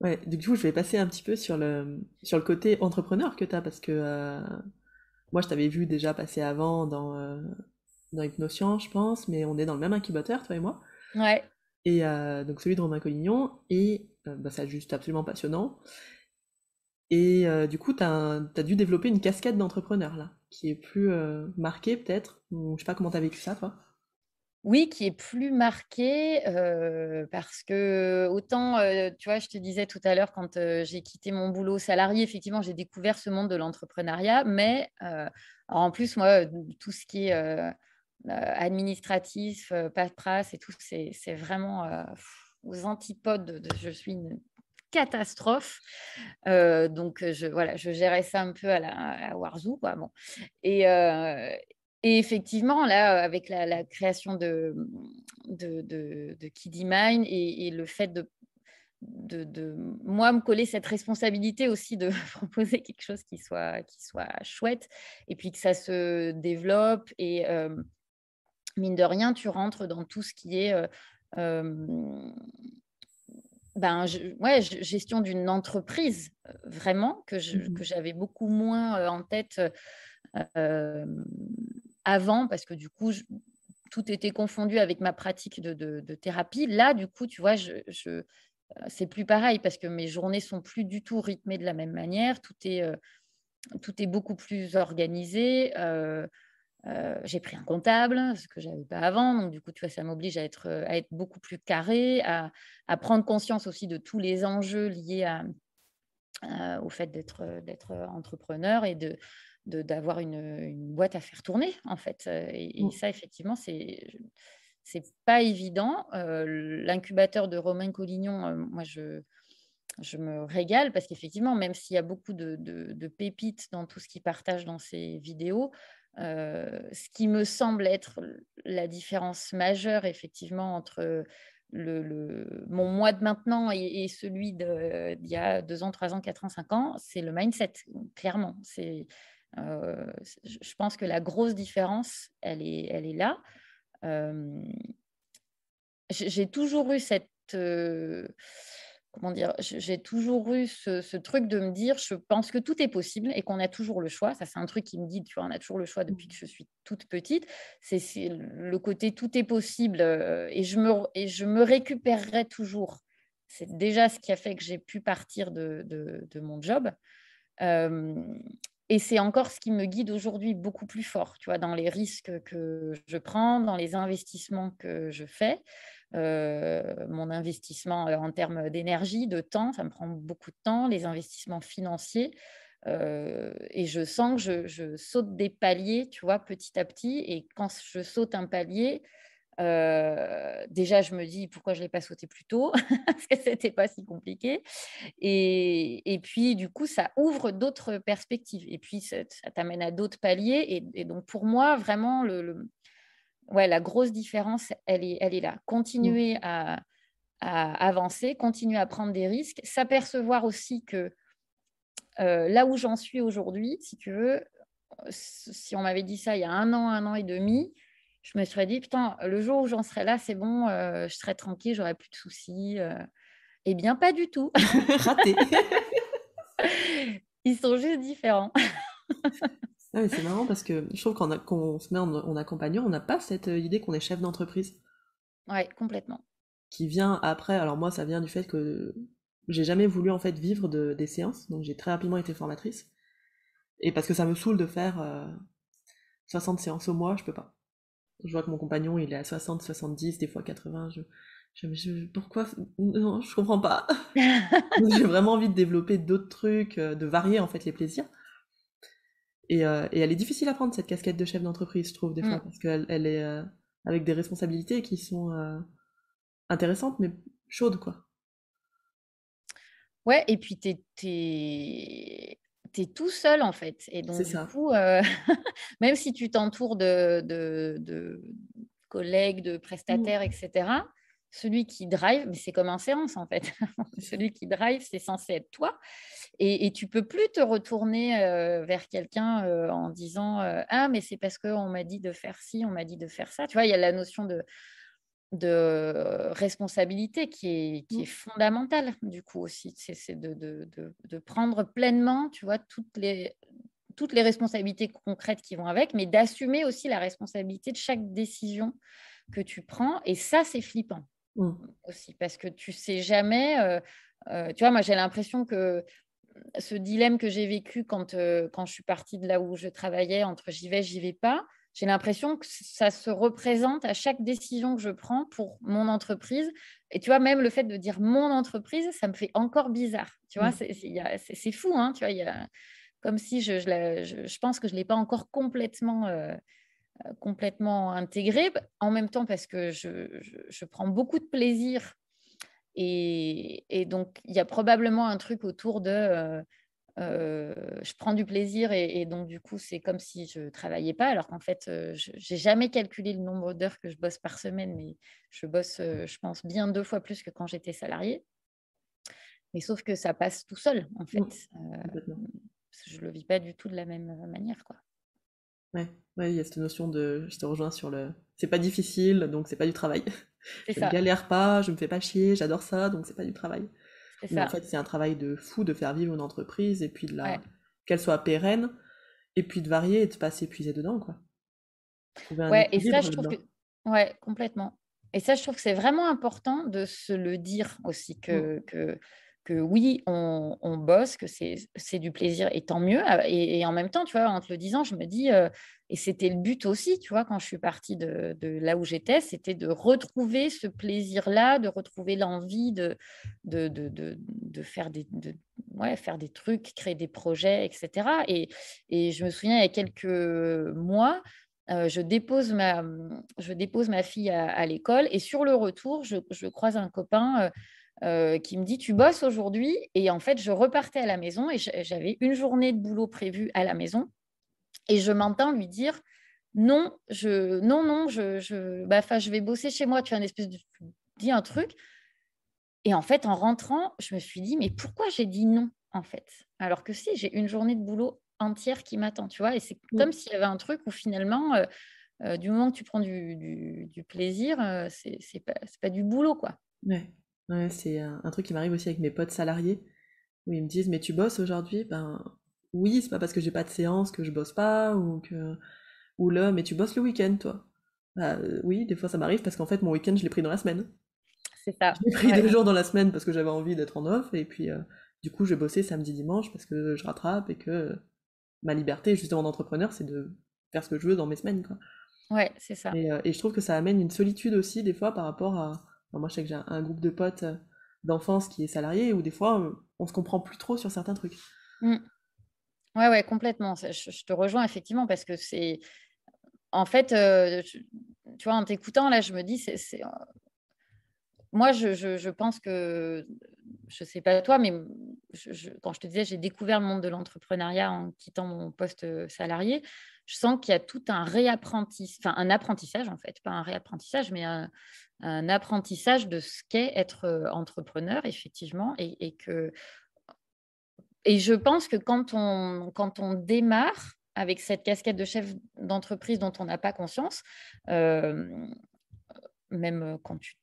Ouais, du coup, je vais passer un petit peu sur le, sur le côté entrepreneur que tu as parce que euh, moi, je t'avais vu déjà passer avant dans, euh, Hypnoscience, je pense, mais on est dans le même incubateur, toi et moi. Ouais. Et euh, donc, celui de Romain Collignon, et bah, c'est juste absolument passionnant. Et du coup, tu as, dû développer une casquette d'entrepreneurs là qui est plus euh, marqué peut-être. Je sais pas comment tu as vécu ça, toi. Oui, qui est plus marqué euh, parce que autant, euh, tu vois, je te disais tout à l'heure quand j'ai quitté mon boulot salarié, effectivement, j'ai découvert ce monde de l'entrepreneuriat, mais en plus, moi, tout ce qui est administratif, paperasse et tout, c'est vraiment aux antipodes. De, je suis une catastrophe. Euh, donc, euh, je, voilà, je gérais ça un peu à la Warzoo. bon. Euh, et, effectivement, là, avec la, création de, de, Mine et, le fait de, moi me coller cette responsabilité aussi de proposer quelque chose qui soit, qui soit chouette et puis que ça se développe et mine de rien tu rentres dans tout ce qui est ben, ouais, gestion d'une entreprise, euh, vraiment, que mmh j'avais beaucoup moins euh, en tête euh, avant, parce que du coup, tout était confondu avec ma pratique de, thérapie. Là, du coup, tu vois, je, c'est plus pareil, parce que mes journées sont plus du tout rythmées de la même manière, tout est, tout est beaucoup plus organisé. Euh, j'ai pris un comptable, ce que je n'avais pas avant. Donc, du coup, tu vois, ça m'oblige à être, euh, beaucoup plus carré, à, prendre conscience aussi de tous les enjeux liés au fait d'être euh, entrepreneur et d'avoir une, boîte à faire tourner, en fait. Et, mmh. ça, effectivement, ce n'est pas évident. L'incubateur de Romain Collignon, moi, je, me régale parce qu'effectivement, même s'il y a beaucoup de, de, pépites dans tout ce qu'il partage dans ses vidéos, euh, ce qui me semble être la différence majeure, effectivement, entre le, mon mois de maintenant et, celui d'il y a deux ans, trois ans, quatre ans, cinq ans, c'est le mindset, clairement. C'est, euh, je pense que la grosse différence, elle est, elle est là. Euh, j'ai toujours eu cette comment dire, j'ai toujours eu ce, truc de me dire, je pense que tout est possible et qu'on a toujours le choix. Ça, c'est un truc qui me guide. tu vois, on a toujours le choix depuis que mmh. je suis toute petite. C'est le côté tout est possible euh, et je me, et récupérerai toujours. C'est déjà ce qui a fait que j'ai pu partir de, mon job. Euh, et c'est encore ce qui me guide aujourd'hui beaucoup plus fort, tu vois, dans les risques que je prends, dans les investissements que je fais. Euh, mon investissement euh, en termes d'énergie, de temps, ça me prend beaucoup de temps, les investissements financiers. Euh, et je sens que je, saute des paliers, tu vois, petit à petit. Et quand je saute un palier, déjà, je me dis pourquoi je ne l'ai pas sauté plus tôt, parce que ce n'était pas si compliqué. Et, puis, du coup, ça ouvre d'autres perspectives. Et puis, ça, t'amène à d'autres paliers. Et, donc, pour moi, vraiment, le, ouais, la grosse différence, elle est, elle est là. Mmh. Continuer à, avancer, continuer à prendre des risques, s'apercevoir aussi que euh, là où j'en suis aujourd'hui, si tu veux, si on m'avait dit ça il y a un an, un an et demi, je me serais dit, putain, le jour où j'en serai là, c'est bon, euh, je serai tranquille, j'aurai plus de soucis. Euh. Eh bien, pas du tout. Raté. Ils sont juste différents. Ah, c'est marrant parce que je trouve qu'on se met en, accompagnant, on n'a pas cette euh, idée qu'on est chef d'entreprise. Ouais, complètement. Qui vient après. Alors moi, ça vient du fait que j'ai jamais voulu en fait vivre de, des séances, donc j'ai très rapidement été formatrice. Et parce que ça me saoule de faire 60 euh, séances au mois, je peux pas. Je vois que mon compagnon, il est à 60, 70, des fois 80. Je, je, je pourquoi Non, je comprends pas. j'ai vraiment envie de développer d'autres trucs, euh, de varier en fait les plaisirs. Euh, et, elle est difficile à prendre, cette casquette de chef d'entreprise, je trouve, des fois, mm. parce qu'elle est euh, avec des responsabilités qui sont euh, intéressantes, mais chaudes, quoi. Ouais, et puis t'es, es, tout seul, en fait. Et donc, C'est ça. même si tu t'entoures de, collègues, de mmh. prestataires, etc., celui qui drive, mais c'est comme un séance en fait. celui qui drive, c'est censé être toi. Et, tu tu peux plus te retourner euh, vers quelqu'un euh, en disant euh, Ah, mais c'est parce qu'on m'a dit de faire ci, on m'a dit de faire ça. Tu vois, il y a la notion de, de responsabilité qui est, qui mmh. fondamentale, du coup, aussi. C'est de, de, de, prendre pleinement, tu vois, toutes les, toutes les responsabilités concrètes qui vont avec, mais d'assumer aussi la responsabilité de chaque décision que tu prends. Et ça, c'est flippant. Mmh. aussi, parce que tu sais jamais. Euh, euh, tu vois, moi, j'ai l'impression que euh, ce dilemme que j'ai vécu quand, quand je suis partie de là où je travaillais, entre j'y vais, j'y vais pas, j'ai l'impression que ça se représente à chaque décision que je prends pour mon entreprise. Et tu vois, même le fait de dire mon entreprise, ça me fait encore bizarre. Tu vois, mmh. c'est fou, hein, tu vois, comme si je, je, pense que je ne l'ai pas encore complètement. Euh, complètement intégrée, en même temps parce que je, prends beaucoup de plaisir. Et, donc, il y a probablement un truc autour de euh, euh, je prends du plaisir et, donc, du coup, c'est comme si je travaillais pas, alors qu'en fait, j'ai jamais calculé le nombre d'heures que je bosse par semaine, mais je bosse, je pense, bien deux fois plus que quand j'étais salariée. Mais sauf que ça passe tout seul, en fait. je le vis pas du tout de la même manière, quoi. Ouais, ouais, il y a cette notion de, je te rejoins sur le, c'est pas difficile, donc c'est pas du travail. je ça. galère pas, je me fais pas chier, j'adore ça, donc c'est pas du travail. en fait, c'est un travail de fou de faire vivre une entreprise et puis de la, qu'elle soit pérenne et puis de varier et de pas s'épuiser dedans, quoi. Ouais, et ça, je trouve ouais, complètement. Et ça, je trouve que c'est vraiment important de se le dire aussi que, mm. que que oui, on, bosse, que c'est du plaisir, et tant mieux. Ah, et, en même temps, tu vois, en te le disant, je me dis, euh, et c'était le but aussi, tu vois, quand je suis partie de, là où j'étais, c'était de retrouver ce plaisir-là, de retrouver l'envie de de, faire des... faire des trucs, créer des projets, etc. Et, je me souviens, il y a quelques mois, euh, je, dépose ma, je dépose ma fille à, l'école et sur le retour, je, je croise un copain euh, euh, qui me dit tu bosses aujourd'hui et en fait je repartais à la maison et j'avais une journée de boulot prévue à la maison et je m'entends lui dire non je non non je je bah, vais bosser chez moi tu as une espèce de dis un truc et en fait en rentrant je me suis dit mais pourquoi j'ai dit non en fait alors que si j'ai une journée de boulot entière qui m'attend tu vois et c'est comme s'il y avait un truc où finalement euh, euh, du moment que tu prends du, plaisir, c'est c'est pas, pas, du boulot, quoi. Ouais c'est un, truc qui m'arrive aussi avec mes potes salariés, où ils me disent, mais tu bosses aujourd'hui? Ben oui, c'est pas parce que j'ai pas de séance que je bosse pas, ou que, ou là, mais tu bosses le week-end, toi. Bah, euh, oui, des fois ça m'arrive parce qu'en fait, mon week-end, je l'ai pris dans la semaine. C'est ça. J'ai pris deux jours dans la semaine parce que j'avais envie d'être en off, et puis euh, du coup, je bosser samedi, dimanche parce que je rattrape et que ma liberté, justement, d'entrepreneur, c'est de faire ce que je veux dans mes semaines, quoi. Ouais, c'est ça. et, euh, je trouve que ça amène une solitude aussi, des fois, par rapport à moi, je sais que j'ai un, groupe de potes euh, d'enfance qui est salarié où des fois, on se comprend plus trop sur certains trucs. Mm. Ouais, ouais, complètement. Je, te rejoins effectivement parce que c'est. En fait, euh, tu, vois, en t'écoutant, là, je me dis, c'est. Euh, moi, je, pense que. Je ne sais pas toi, mais quand je te disais, j'ai découvert le monde de l'entrepreneuriat en quittant mon poste salarié, je sens qu'il y a tout un réapprentissage, enfin un apprentissage en fait, pas un réapprentissage, mais un, un apprentissage de ce qu'est être euh, entrepreneur, effectivement, et, que. Et je pense que quand on, quand on démarre avec cette casquette de chef d'entreprise dont on n'a pas conscience, euh, même quand tu,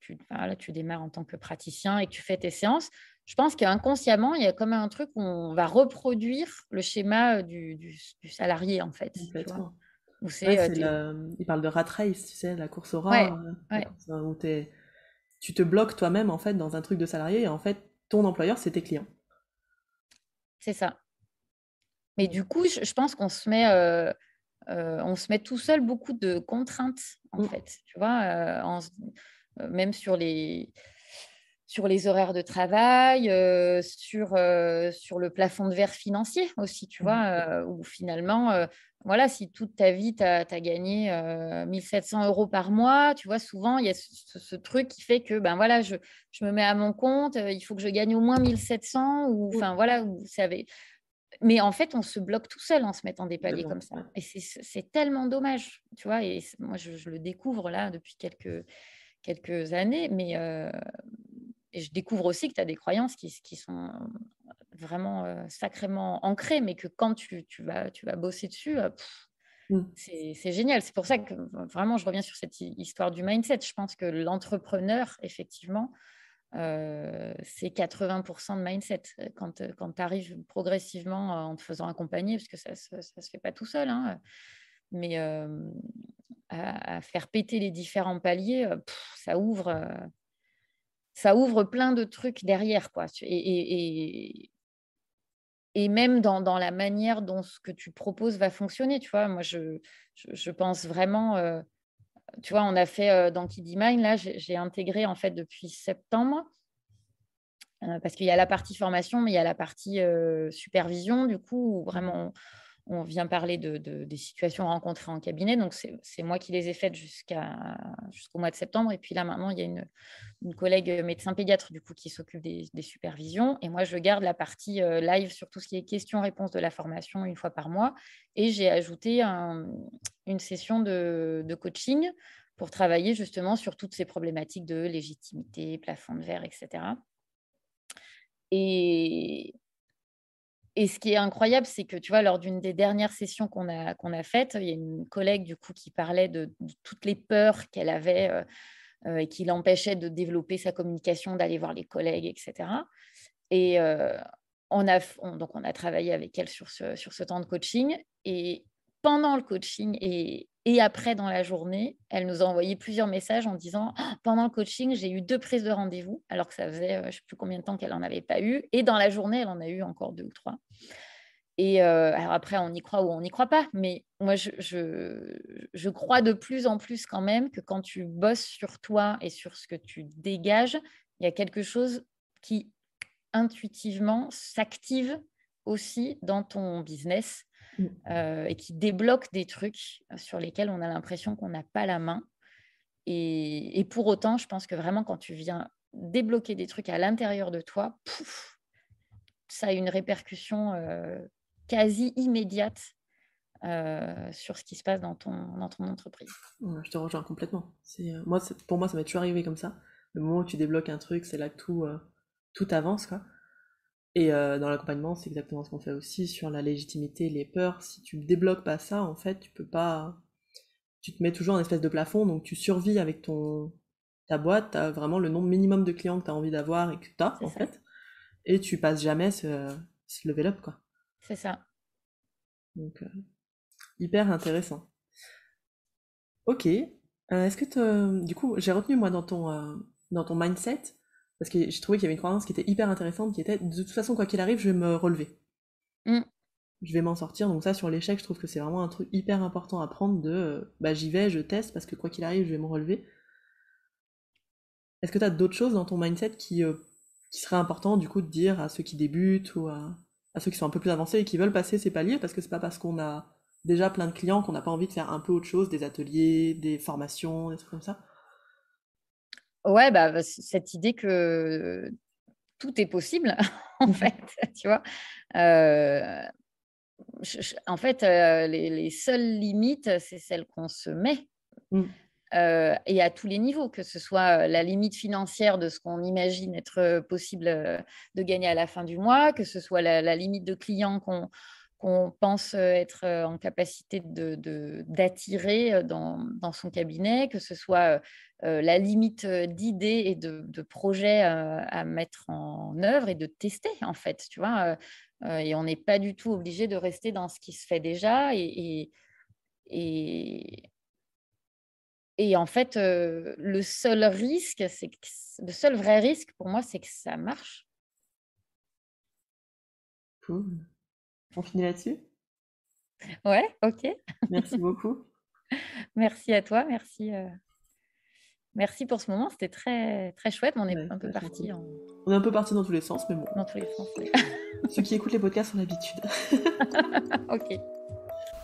tu démarres en tant que praticien et que tu fais tes séances, je pense qu'inconsciemment, il y a comme un truc où on va reproduire le schéma euh, du, salarié, en fait. Euh, il parle de rat race, tu sais, la course au rat. Hein. tu te bloques toi-même, en fait, dans un truc de salarié. Et en fait, ton employeur, c'est tes clients. C'est ça. Mais du coup, je, pense qu'on se met... Euh, euh, on se met tout seul beaucoup de contraintes en mm. fait, tu vois, même sur les, sur les horaires de travail, euh, sur, euh, sur le plafond de verre financier aussi, tu vois, mmh. euh, Ou finalement, voilà, si toute ta vie, tu as, as, gagné 1700 euros par mois, tu vois, souvent, il y a ce, truc qui fait que, ben voilà, je, me mets à mon compte, il faut que je gagne au moins 1700, ou enfin, voilà, vous savez. Mais en fait, on se bloque tout seul en se mettant des paliers comme ça. Et c'est tellement dommage, tu vois, et moi, je, le découvre là depuis quelques, quelques années, mais et je découvre aussi que tu as des croyances qui, sont euh, vraiment euh, sacrément ancrées, mais que quand tu, vas, bosser dessus, euh, mmh. c'est génial. C'est pour ça que vraiment, je reviens sur cette histoire du mindset. Je pense que l'entrepreneur, effectivement, c'est 80% de mindset quand, quand tu arrives progressivement en te faisant accompagner, parce que ça ne se, fait pas tout seul, hein, mais à, faire péter les différents paliers, ça ouvre ça ouvre plein de trucs derrière, quoi. Et, même dans, la manière dont ce que tu proposes va fonctionner, tu vois. Moi, je, je, pense vraiment, euh, tu vois, on a fait euh, dans Kiddy là, j'ai intégré en fait depuis septembre, euh, parce qu'il y a la partie formation, mais il y a la partie supervision, du coup, où vraiment on vient parler de, des situations rencontrées en cabinet. Donc, c'est moi qui les ai faites jusqu'au mois de septembre. Et puis là, maintenant, il y a une, collègue médecin pédiatre, du coup, qui s'occupe des, supervisions. Et moi, je garde la partie euh, live sur tout ce qui est questions-réponses de la formation une fois par mois. Et j'ai ajouté une session de, de, coaching pour travailler justement sur toutes ces problématiques de légitimité, plafond de verre, etc. Et, et ce qui est incroyable, c'est que tu vois, lors d'une des dernières sessions qu'on a, qu'on a faites, il y a une collègue du coup qui parlait de, toutes les peurs qu'elle avait euh, euh, et qui l'empêchaient de développer sa communication, d'aller voir les collègues, etc. Et euh, on a, donc on a travaillé avec elle sur ce, sur ce temps de coaching. Et pendant le coaching et, après dans la journée, elle nous a envoyé plusieurs messages en disant oh, pendant le coaching, j'ai eu deux prises de rendez-vous, alors que ça faisait euh, je ne sais plus combien de temps qu'elle n'en avait pas eu. Et dans la journée, elle en a eu encore deux ou trois. Et euh, alors après, on y croit ou on n'y croit pas, mais moi, je, je, crois de plus en plus quand même que quand tu bosses sur toi et sur ce que tu dégages, il y a quelque chose qui intuitivement s'active aussi dans ton business Mm. Euh, et qui débloquent des trucs sur lesquels on a l'impression qu'on n'a pas la main. Et, pour autant, je pense que vraiment, quand tu viens débloquer des trucs à l'intérieur de toi, ça a une répercussion euh, quasi immédiate euh, sur ce qui se passe dans ton, entreprise. Je te rejoins complètement. Moi, pour moi, ça m'est toujours arrivé comme ça. Le moment où tu débloques un truc, c'est là que tout, tout avance. Quoi. Et euh, dans l'accompagnement, c'est exactement ce qu'on fait aussi sur la légitimité, les peurs. Si tu ne débloques pas ça, en fait, tu peux pas. Tu te mets toujours en espèce de plafond, donc tu survis avec ton ta boîte, tu as vraiment le nombre minimum de clients que tu as envie d'avoir et que tu as, en fait. Et tu passes jamais ce, ce level up, quoi. C'est ça. Donc, euh, hyper intéressant. Ok. Euh, est-ce que, du coup, j'ai retenu, moi, dans ton, dans ton mindset, parce que j'ai trouvé qu'il y avait une croyance qui était hyper intéressante, qui était de toute façon, quoi qu'il arrive, je vais me relever. Mm. Je vais m'en sortir. Donc, ça, sur l'échec, je trouve que c'est vraiment un truc hyper important à prendre de euh, bah, j'y vais, je teste, parce que quoi qu'il arrive, je vais me relever. Est-ce que tu as d'autres choses dans ton mindset qui, euh, qui seraient importantes, du coup, de dire à ceux qui débutent ou à, à ceux qui sont un peu plus avancés et qui veulent passer ces paliers Parce que c'est pas parce qu'on a déjà plein de clients qu'on n'a pas envie de faire un peu autre chose, des ateliers, des formations, des trucs comme ça. Ouais, bah, cette idée que tout est possible, mmh euh, en fait, tu vois. en fait, les, seules limites, euh, c'est celles qu'on se met. Mmh. Euh, et à tous les niveaux, que ce soit la limite financière de ce qu'on imagine être possible de gagner à la fin du mois, que ce soit la limite de clients qu'on qu'on pense être en capacité d'attirer de, d'attirer dans, dans, son cabinet, que ce soit la limite d'idées et de, de projets à mettre en œuvre et de tester, en fait, tu vois. et on n'est pas du tout obligé de rester dans ce qui se fait déjà. Et, et, et, en fait, le seul risque, c'est le seul vrai risque pour moi, c'est que ça marche. Cool. On finit là-dessus Ouais, ok. Merci beaucoup. merci à toi, merci. Euh, merci pour ce moment, c'était très, très chouette, mais on est un peu parti On est un peu parti dans tous les sens, mais bon. Dans tous les sens, oui. Ceux qui écoutent les podcasts ont l'habitude. ok.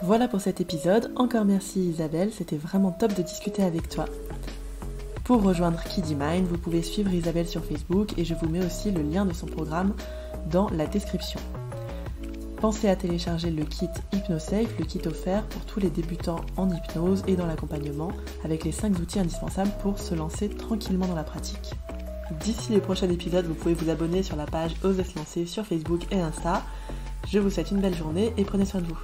Voilà pour cet épisode. Encore merci Isabelle, c'était vraiment top de discuter avec toi. Pour rejoindre Kiddy Mind, vous pouvez suivre Isabelle sur Facebook et je vous mets aussi le lien de son programme dans la description pensez à télécharger le kit HypnoSafe, le kit offert pour tous les débutants en hypnose et dans l'accompagnement, avec les 5 outils indispensables pour se lancer tranquillement dans la pratique. D'ici les prochains épisodes, vous pouvez vous abonner sur la page Osez se lancer sur Facebook et Insta. Je vous souhaite une belle journée et prenez soin de vous.